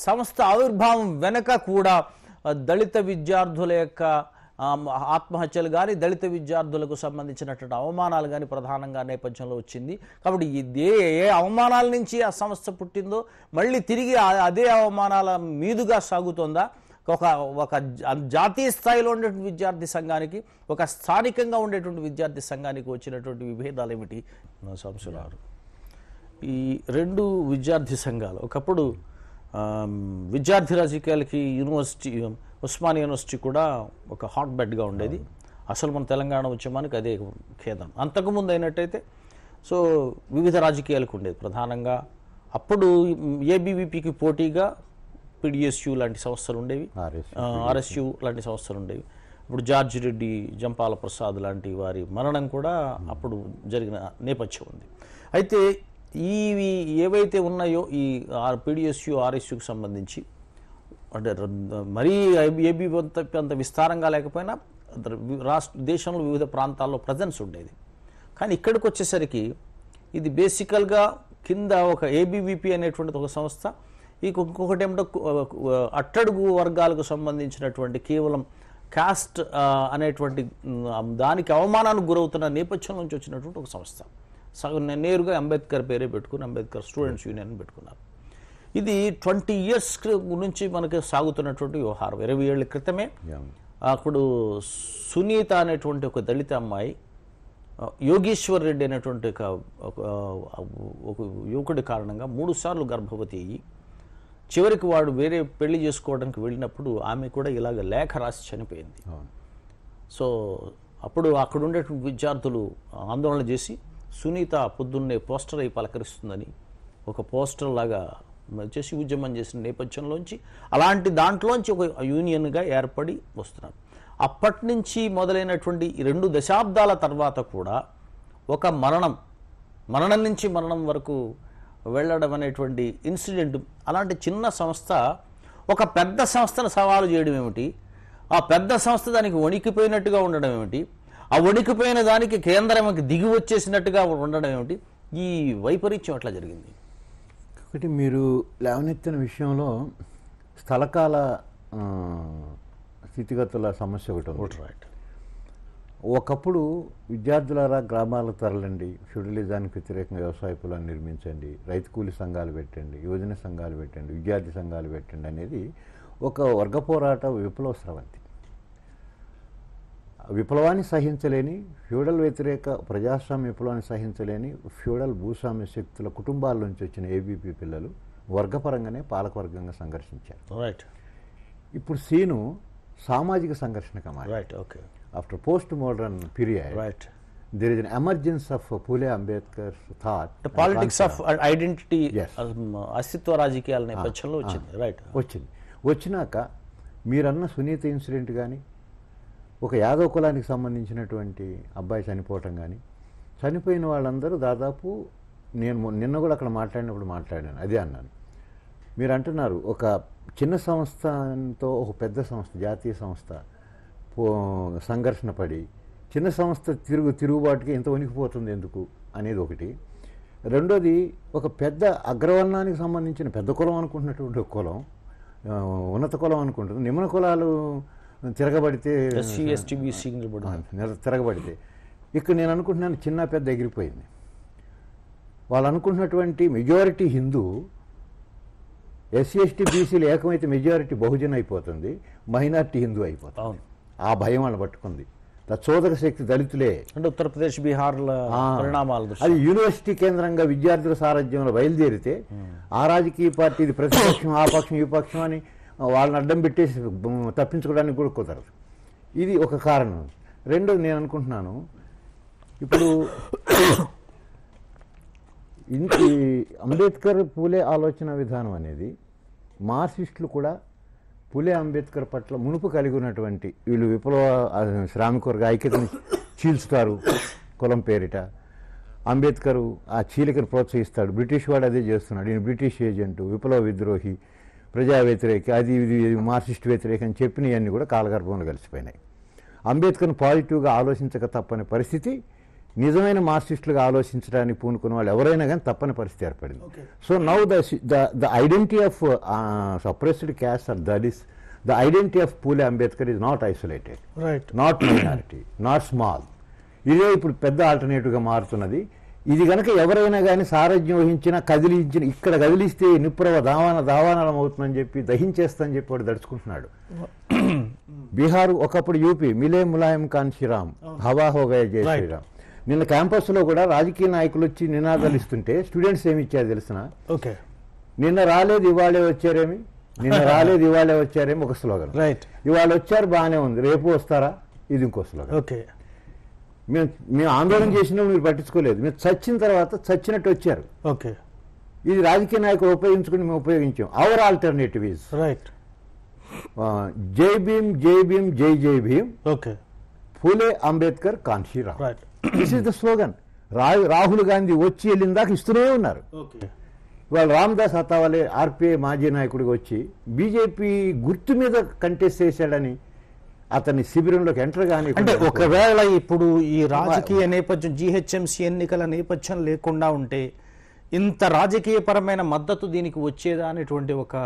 సంస్థ ఆవిర్భావం వెనక కూడా దళిత విద్యార్థుల యొక్క ఆత్మహత్యలు కానీ దళిత విద్యార్థులకు సంబంధించినటువంటి అవమానాలు కానీ ప్రధానంగా నేపథ్యంలో వచ్చింది కాబట్టి ఇదే ఏ అవమానాల నుంచి ఆ సంస్థ పుట్టిందో మళ్ళీ తిరిగి అదే అవమానాల మీదుగా సాగుతోందా ఒక ఒక జాతీయ స్థాయిలో ఉండేటువంటి విద్యార్థి సంఘానికి ఒక స్థానికంగా ఉండేటువంటి విద్యార్థి సంఘానికి వచ్చినటువంటి విభేదాలు ఏమిటి సంస్థలు ఈ రెండు విద్యార్థి సంఘాలు ఒకప్పుడు విద్యార్థి రాజకీయాలకి యూనివర్సిటీ ఉస్మాన్ యూనివర్సిటీ కూడా ఒక హాట్ బెడ్గా ఉండేది అసలు మన తెలంగాణ ఉద్యమానికి అదే ఖేదం అంతకుముందు అయినట్టయితే సో వివిధ రాజకీయాలకు ఉండేది ప్రధానంగా అప్పుడు ఏబీవీపీకి పోటీగా పిడిఎస్యూ లాంటి సంస్థలు ఉండేవి ఆర్ఎస్యు లాంటి సంస్థలు ఉండేవి ఇప్పుడు జార్జ్ రెడ్డి జంపాల ప్రసాద్ లాంటి వారి మరణం కూడా అప్పుడు జరిగిన నేపథ్యం ఉంది అయితే ఇవి ఏవైతే ఉన్నాయో ఈ పిడిఎస్యు ఆర్ఎస్యుకి సంబంధించి అంటే మరీ ఏబీ అంత విస్తారంగా లేకపోయినా రాష్ట్ర దేశంలో వివిధ ప్రాంతాల్లో ప్రజెన్స్ ఉండేది కానీ ఇక్కడికి వచ్చేసరికి ఇది బేసికల్గా కింద ఒక ఏబీవీపీ అనేటువంటి ఒక సంస్థ ఇంకొకటి ఏమిటో అట్టడుగు వర్గాలకు సంబంధించినటువంటి కేవలం కాస్ట్ అనేటువంటి దానికి అవమానానికి గురవుతున్న నేపథ్యం నుంచి వచ్చినటువంటి ఒక సంస్థ నేరుగా అంబేద్కర్ పేరే పెట్టుకుని అంబేద్కర్ స్టూడెంట్స్ యూనియన్ పెట్టుకున్నారు ఇది ట్వంటీ ఇయర్స్ నుంచి మనకి సాగుతున్నటువంటి వ్యవహారం ఇరవై ఏళ్ళ క్రితమే అప్పుడు సునీత అనేటువంటి ఒక దళిత అమ్మాయి యోగేశ్వర్ రెడ్డి అనేటువంటి ఒక యువకుడి కారణంగా మూడుసార్లు గర్భవతి అయ్యి చివరికి వాడు వేరే పెళ్లి చేసుకోవడానికి వెళ్ళినప్పుడు ఆమె కూడా ఇలాగ లేఖ రాసి చనిపోయింది సో అప్పుడు అక్కడ ఉండేటువంటి విద్యార్థులు ఆందోళన చేసి సునీత పొద్దున్నే పోస్టర్ అయి పలకరిస్తుందని ఒక పోస్టర్ లాగా చేసి ఉద్యమం చేసిన నేపథ్యంలోంచి అలాంటి దాంట్లోంచి ఒక యూనియన్గా ఏర్పడి వస్తున్నారు అప్పటి నుంచి మొదలైనటువంటి రెండు దశాబ్దాల తర్వాత కూడా ఒక మరణం మరణం నుంచి మరణం వరకు వెళ్ళడం అనేటువంటి ఇన్సిడెంట్ అలాంటి చిన్న సంస్థ ఒక పెద్ద సంస్థను సవాలు చేయడం ఏమిటి ఆ పెద్ద సంస్థ దానికి వణికిపోయినట్టుగా ఉండడం ఏమిటి ఆ వణికిపోయిన దానికి కేంద్రంకి దిగి వచ్చేసినట్టుగా ఉండడం ఏమిటి ఈ వైపరీత్యం అట్లా జరిగింది ఒకటి మీరు లేవనెత్తిన విషయంలో స్థలకాల స్థితిగతుల సమస్య ఒకటి రైట్ ఒకప్పుడు విద్యార్థులారా గ్రామాలకు తరలండి ఫ్యూడలిజానికి వ్యతిరేకంగా వ్యవసాయ పొలాన్ని నిర్మించండి రైతు కూలి సంఘాలు పెట్టండి యోజన సంఘాలు పెట్టండి విద్యార్థి సంఘాలు పెట్టండి అనేది ఒక వర్గ పోరాట విప్లవ స్రవంతి విప్లవాన్ని సహించలేని ఫ్యూడల్ వ్యతిరేక ప్రజాస్వామ్య విప్లవాన్ని సహించలేని ఫ్యూడల్ భూస్వామ్య శక్తుల కుటుంబాల నుంచి వచ్చిన ఏబీపీ పిల్లలు వర్గపరంగానే పాలకవర్గంగా సంఘర్షించారు రైట్ ఇప్పుడు సీను సామాజిక సంఘర్షణ right okay after post modern period right there is an emergence of uh, Ambedkar thought politics of identity అస్తిత్వ రాజకీయాల నేపథ్యంలో వచ్చింది రైట్ వచ్చింది వచ్చినాక మీరన్న సునీత ఇన్సిడెంట్ కానీ ఒక యాదవ కులానికి సంబంధించినటువంటి అబ్బాయి చనిపోవటం కానీ చనిపోయిన వాళ్ళందరూ దాదాపు నేను నిన్న కూడా అక్కడ మాట్లాడినప్పుడు మాట్లాడాను అదే అన్నాను మీరు అంటున్నారు ఒక చిన్న సంస్థతో ఒక పెద్ద సంస్థ జాతీయ సంస్థ సంఘర్షణ పడి చిన్న సంస్థ తిరుగు తిరుగుబాటుకి ఎంత వణికిపోతుంది ఎందుకు అనేది ఒకటి రెండోది ఒక పెద్ద అగ్రవర్ణానికి సంబంధించిన పెద్ద కులం అనుకుంటున్నటువంటి కులం ఉన్నత కులం అనుకుంటుంది నిమ్మ కులాలు తిరగబడితే ఎస్సీ ఎస్టీ బీసీ తిరగబడితే ఇక్కడ నేను అనుకుంటున్నాను చిన్న పెద్ద ఎగిరిపోయింది వాళ్ళు అనుకుంటున్నటువంటి మెజారిటీ హిందూ ఎస్సీ ఎస్టీ బీసీలు ఏకమైతే మెజారిటీ బహుజన్ అయిపోతుంది మైనార్టీ హిందూ అయిపోతుంది ఆ భయం వాళ్ళు పట్టుకుంది చోదక శక్తి దళితులే అంటే ఉత్తరప్రదేశ్ బీహార్లో పరిణామాలు అది యూనివర్సిటీ కేంద్రంగా విద్యార్థుల సారథ్యంలో బయలుదేరితే ఆ రాజకీయ పార్టీ ప్రతిపక్షం ఆ పక్షం ఈ పక్షం అని వాళ్ళని అడ్డం పెట్టేసి తప్పించుకోవడానికి కూడా కుదరదు ఇది ఒక కారణం రెండోది నేను అనుకుంటున్నాను ఇప్పుడు ఈ అంబేద్కర్ పూలే ఆలోచన విధానం అనేది మార్క్సిస్టులు కూడా పూలే అంబేద్కర్ పట్ల మునుపు కలిగి ఉన్నటువంటి వీళ్ళు విప్లవ శ్రామికవర్గ ఐక్యతను చీల్స్తారు కులం పేరిట అంబేద్కర్ ఆ చీలికను ప్రోత్సహిస్తాడు బ్రిటిష్ వాడు అదే చేస్తున్నాడు ఈయన బ్రిటిష్ ఏజెంటు విప్లవ విద్రోహి ప్రజా వ్యతిరేక అది ఇది మార్క్సిస్ట్ వ్యతిరేకం చెప్పినవన్నీ కూడా కాలగర్భంలో కలిసిపోయినాయి అంబేద్కర్ను పాజిటివ్గా ఆలోచించక తప్పని పరిస్థితి నిజమైన మార్క్సిస్టులుగా ఆలోచించడానికి పూనుకున్న వాళ్ళు ఎవరైనా కానీ తప్పని పరిస్థితి ఏర్పడింది so now the the identity of suppressed caste are is the identity of Phule Ambedkar is not isolated not minority not small ఇదే ఇప్పుడు పెద్ద ఆల్టర్నేటివ్గా మారుతున్నది ఇది గనక ఎవరైనా కానీ సారథ్యం వహించినా కదిలించిన ఇక్కడ కదిలిస్తే నిప్పురవ దావాన దావానలం అవుతుందని చెప్పి దహించేస్తానని చెప్పి వాడు దడుచుకుంటున్నాడు బీహార్ ఒకప్పుడు యూపీ మిలే ములాయం ఖాన్ శ్రీరామ్ హవా హోగయ జయ శ్రీరామ్ నిన్న క్యాంపస్లో కూడా రాజకీయ నాయకులు వచ్చి నినాదాలు ఇస్తుంటే స్టూడెంట్స్ ఏమి ఇచ్చారు తెలిసిన ఓకే నిన్న రాలేదు ఇవాళే వచ్చారేమి నిన్న రాలేదు ఇవాళే వచ్చారేమి ఒక స్లోగన్ రైట్ ఇవాళ వచ్చారు బాగానే ఉంది రేపు వస్తారా ఇది ఇంకో స్లోగన్ ఓకే మేము మేము ఆందోళన చేసినా మీరు పట్టించుకోలేదు మీరు చచ్చిన తర్వాత చచ్చినట్టు వచ్చారు ఓకే ఇది రాజకీయ నాయకులు ఉపయోగించుకుని మేము ఉపయోగించాం అవర్ ఆల్టర్నేటివ్ ఈజ్ రైట్ జై భీమ్ జై భీమ్ జై జై Bhim okay Phule Ambedkar Kanshi right this is the slogan Rahul Gandhi వచ్చి వెళ్ళిన దాకా ఇస్తూనే ఉన్నారు ఇవాళ రామ్దాస్ అత్తావాలే ఆర్పిఐ మాజీ నాయకుడికి వచ్చి బీజేపీ గుర్తు మీద కంటెస్ట్ చేశాడని అతని శిబిరంలోకి ఎంటర్ కానీ అంటే ఒకవేళ ఇప్పుడు ఈ రాజకీయ నేపథ్యం జీహెచ్ఎంసీ ఎన్నికల నేపథ్యం లేకుండా ఉంటే ఇంత రాజకీయపరమైన మద్దతు దీనికి వచ్చేదా అనేటువంటి ఒక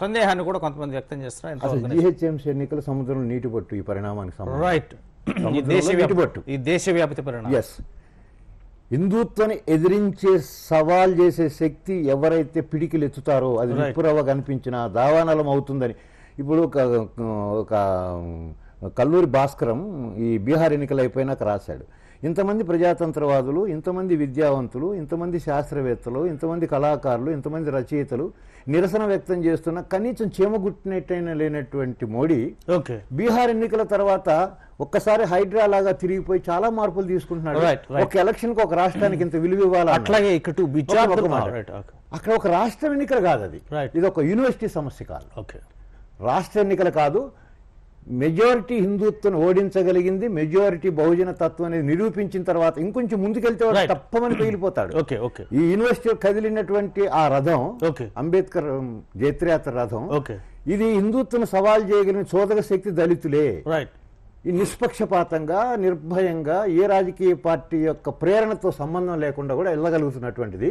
సందేహాన్ని కూడా కొంతమంది వ్యక్తం చేస్తున్నారు జీహెచ్ఎంసీ ఎన్నికల సముద్రం నీటి పట్టు ఈ పరిణామానికి రైట్ ఈ దేశ దేశవ్యాప్తి పరిణామం హిందుత్వాన్ని ఎదిరించే సవాల్ చేసే శక్తి ఎవరైతే పిడికిలు ఎత్తుతారో అది నిప్పురవ్వ కనిపించినా దావానలం అవుతుందని ఇప్పుడు ఒక ఒక కల్లూరి భాస్కరం ఈ బీహార్ ఎన్నికలు అయిపోయినాక రాశాడు ఇంతమంది ప్రజాతంత్రవాదులు ఇంతమంది విద్యావంతులు ఇంతమంది శాస్త్రవేత్తలు ఇంతమంది కళాకారులు ఇంతమంది రచయితలు నిరసన వ్యక్తం చేస్తున్న కనీసం చేమగుట్టినట్టయిన లేనటువంటి మోడీ ఓకే బీహార్ ఎన్నికల తర్వాత ఒక్కసారి హైడ్రా లాగా తిరిగిపోయి చాలా మార్పులు తీసుకుంటున్నాడు ఒక ఎలక్షన్ కు ఒక రాష్ట్రానికి ఇంత విలువ ఇవ్వాలి అట్లాగే ఇక్కడ అక్కడ ఒక రాష్ట్రం ఎన్నికలు కాదు అది ఇది ఒక యూనివర్సిటీ సమస్య కాదు ఓకే రాష్ట్ర ఎన్నికలు కాదు మెజారిటీ హిందుత్వను ఓడించగలిగింది మెజారిటీ బహుజన తత్వం అనేది నిరూపించిన తర్వాత ఇంకొంచెం ముందుకెళ్తే తప్పమని పెగిలిపోతాడు ఈ యూనివర్సిటీ కదిలినటువంటి ఆ రథం అంబేద్కర్ జైత్రయాత్ర రథం ఇది హిందుత్వను సవాల్ చేయగలిగిన చోదక శక్తి దళితులే రైట్ నిష్పక్షపాతంగా నిర్భయంగా ఏ రాజకీయ పార్టీ యొక్క ప్రేరణతో సంబంధం లేకుండా కూడా వెళ్ళగలుగుతున్నటువంటిది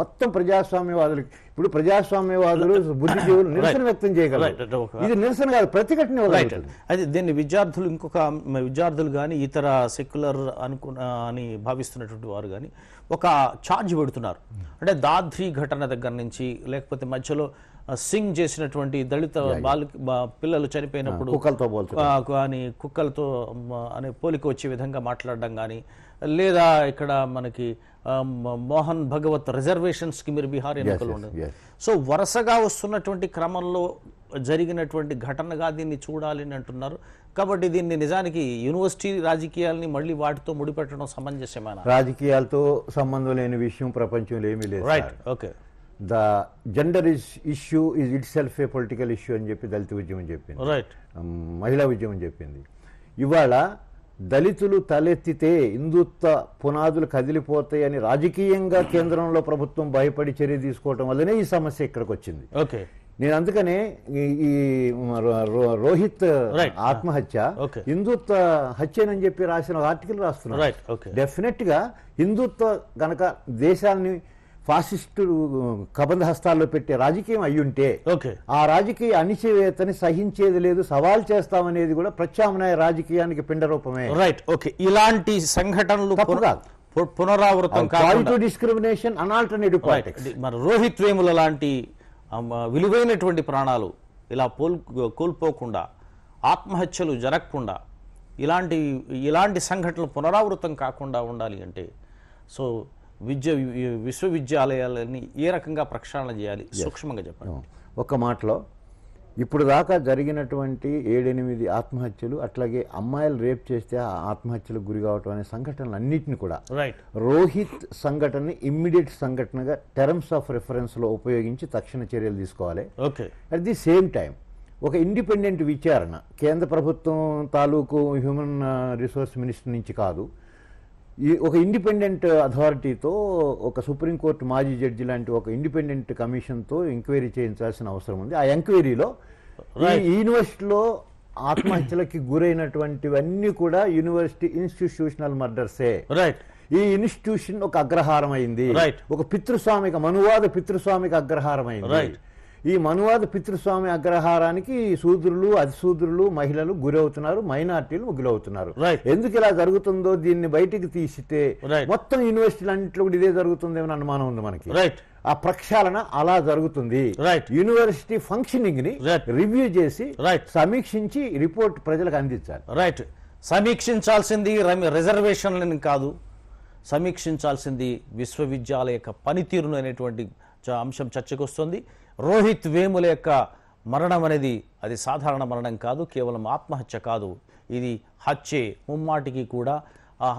మొత్తం ప్రజాస్వామ్యవాదులు ఇప్పుడు ప్రజాస్వామ్యవాదులు బుద్ధిజీవులు నిరసన వ్యక్తం చేయగలరు ఇది నిరసన కాదు ప్రతిఘటన అయితే దీన్ని విద్యార్థులు ఇంకొక విద్యార్థులు కానీ ఇతర సెక్యులర్ అనుకు అని భావిస్తున్నటువంటి వారు కానీ ఒక ఛార్జ్ పెడుతున్నారు అంటే దాద్రి ఘటన దగ్గర నుంచి లేకపోతే మధ్యలో సింగ్ చేసినటువంటి దళిత బాలు పిల్లలు చనిపోయినప్పుడు కుక్కలతో అని కుక్కలతో అనే పోలిక వచ్చే విధంగా మాట్లాడడం కానీ లేదా ఇక్కడ మనకి మోహన్ భగవత్ కి మీరు బీహార్ ఎన్నికలు ఉండదు సో వరుసగా వస్తున్నటువంటి క్రమంలో జరిగినటువంటి ఘటనగా దీన్ని చూడాలి అని అంటున్నారు కాబట్టి దీన్ని నిజానికి యూనివర్సిటీ రాజకీయాలని మళ్ళీ వాటితో ముడిపెట్టడం సమంజసమైన రాజకీయాలతో సంబంధం లేని విషయం ప్రపంచంలో ఏమీ లేదు right okay the gender is issue is itself a political issue అని చెప్పి దళిత ఉద్యమం చెప్పింది రైట్ మహిళా ఉద్యమం చెప్పింది ఇవాళ దళితులు తలెత్తితే హిందుత్వ పునాదులు కదిలిపోతాయని రాజకీయంగా కేంద్రంలో ప్రభుత్వం భయపడి చర్య తీసుకోవటం వల్లనే ఈ సమస్య ఇక్కడికి వచ్చింది ఓకే నేను అందుకనే ఈ రోహిత్ ఆత్మహత్య హిందుత్వ హత్యనని చెప్పి రాసిన ఆర్టికల్ రాస్తున్నాను డెఫినెట్ గా హిందుత్వ గనక దేశాన్ని ఫాసిస్టు కబంధ హస్తాల్లో పెట్టే రాజకీయం అయ్యుంటే ఆ రాజకీయ అణిచివేతని సహించేది లేదు సవాల్ చేస్తామనేది కూడా ప్రత్యామ్నాయ రాజకీయానికి పిండరూపమే రైట్ ఓకే ఇలాంటి సంఘటనలు పునరావృతం డిస్క్రిమినేషన్ మరి రోహిత్ వేముల లాంటి విలువైనటువంటి ప్రాణాలు ఇలా కోల్పోకుండా ఆత్మహత్యలు జరగకుండా ఇలాంటి ఇలాంటి సంఘటనలు పునరావృతం కాకుండా ఉండాలి అంటే సో విద్య విశ్వవిద్యాలయాలని ఏ రకంగా ప్రక్షాళన చేయాలి సూక్ష్మంగా చెప్పండి oh. ఒక మాటలో ఇప్పుడు దాకా జరిగినటువంటి ఏడెనిమిది ఆత్మహత్యలు అట్లాగే అమ్మాయిలు రేప్ చేస్తే ఆ ఆత్మహత్యలకు గురి కావటం అనే సంఘటనలు అన్నింటిని కూడా రైట్ రోహిత్ సంఘటనని ఇమ్మీడియట్ సంఘటనగా టర్మ్స్ ఆఫ్ రెఫరెన్స్లో ఉపయోగించి తక్షణ చర్యలు తీసుకోవాలి okay at the same time ఒక ఇండిపెండెంట్ విచారణ కేంద్ర ప్రభుత్వం తాలూకు హ్యూమన్ రిసోర్స్ మినిస్టర్ నుంచి కాదు ఈ ఒక ఇండిపెండెంట్ అథారిటీతో ఒక సుప్రీంకోర్టు మాజీ జడ్జి లాంటి ఒక ఇండిపెండెంట్ కమిషన్తో ఎంక్వైరీ చేయించాల్సిన అవసరం ఉంది ఆ ఎంక్వైరీలో యూనివర్సిటీలో ఆత్మహత్యలకి గురైనటువంటివన్నీ కూడా యూనివర్సిటీ ఇన్స్టిట్యూషనల్ మర్డర్సే రైట్ ఈ ఇన్స్టిట్యూషన్ ఒక అగ్రహారం అయింది ఒక పితృస్వామిక మనువాద పితృస్వామిక అగ్రహారం అయింది రైట్ ఈ మనువాద పితృస్వామి అగ్రహారానికి శూద్రులు అతిశూద్రులు మహిళలు గురవుతున్నారు మైనార్టీలు గురవుతున్నారు ఎందుకు ఇలా జరుగుతుందో దీన్ని బయటికి తీసితే మొత్తం యూనివర్సిటీ అన్నింటిలో కూడా ఇదే జరుగుతుందేమో అనుమానం ఉంది మనకి రైట్ ఆ ప్రక్షాళన అలా జరుగుతుంది రైట్ యూనివర్సిటీ ఫంక్షనింగ్ ని రివ్యూ చేసి రైట్ సమీక్షించి రిపోర్ట్ ప్రజలకు అందించాలి రైట్ సమీక్షించాల్సింది రిజర్వేషన్లని కాదు సమీక్షించాల్సింది విశ్వవిద్యాలయ యొక్క పనితీరును అనేటువంటి అంశం చర్చకు వస్తుంది రోహిత్ వేముల యొక్క మరణం అనేది అది సాధారణ మరణం కాదు కేవలం ఆత్మహత్య కాదు ఇది హత్యే ముమ్మాటికి కూడా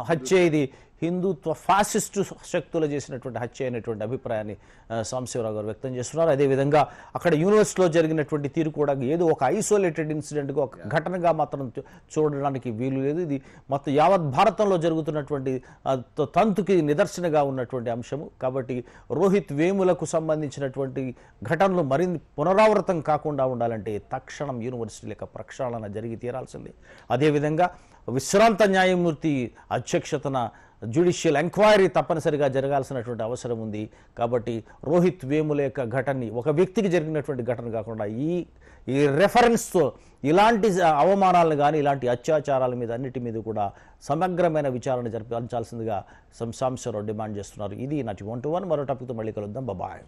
హత్యే ఇది హిందుత్వ ఫాసిస్టు శక్తులు చేసినటువంటి హత్య అయినటువంటి అభిప్రాయాన్ని సాంశివరావు గారు వ్యక్తం చేస్తున్నారు అదేవిధంగా అక్కడ యూనివర్సిటీలో జరిగినటువంటి తీరు కూడా ఏదో ఒక ఐసోలేటెడ్ ఇన్సిడెంట్గా ఒక ఘటనగా మాత్రం చూడడానికి వీలు లేదు ఇది మొత్తం యావత్ భారతంలో జరుగుతున్నటువంటి తంతుకి నిదర్శనగా ఉన్నటువంటి అంశము కాబట్టి రోహిత్ వేములకు సంబంధించినటువంటి ఘటనలు మరిన్ని పునరావృతం కాకుండా ఉండాలంటే తక్షణం యూనివర్సిటీ యొక్క ప్రక్షాళన జరిగి తీరాల్సిందే అదేవిధంగా విశ్రాంత న్యాయమూర్తి అధ్యక్షతన జ్యుడిషియల్ ఎంక్వైరీ తప్పనిసరిగా జరగాల్సినటువంటి అవసరం ఉంది కాబట్టి రోహిత్ వేముల యొక్క ఘటనని ఒక వ్యక్తికి జరిగినటువంటి ఘటన కాకుండా ఈ ఈ రెఫరెన్స్తో ఇలాంటి అవమానాలను కానీ ఇలాంటి అత్యాచారాల మీద అన్నిటి మీద కూడా సమగ్రమైన విచారణ జరిపించాల్సిందిగా సంశాంశరావు డిమాండ్ చేస్తున్నారు ఇది నటి వన్ టు వన్ మరో టాపిక్తో మళ్ళీ కలుద్దాం బాబాయ్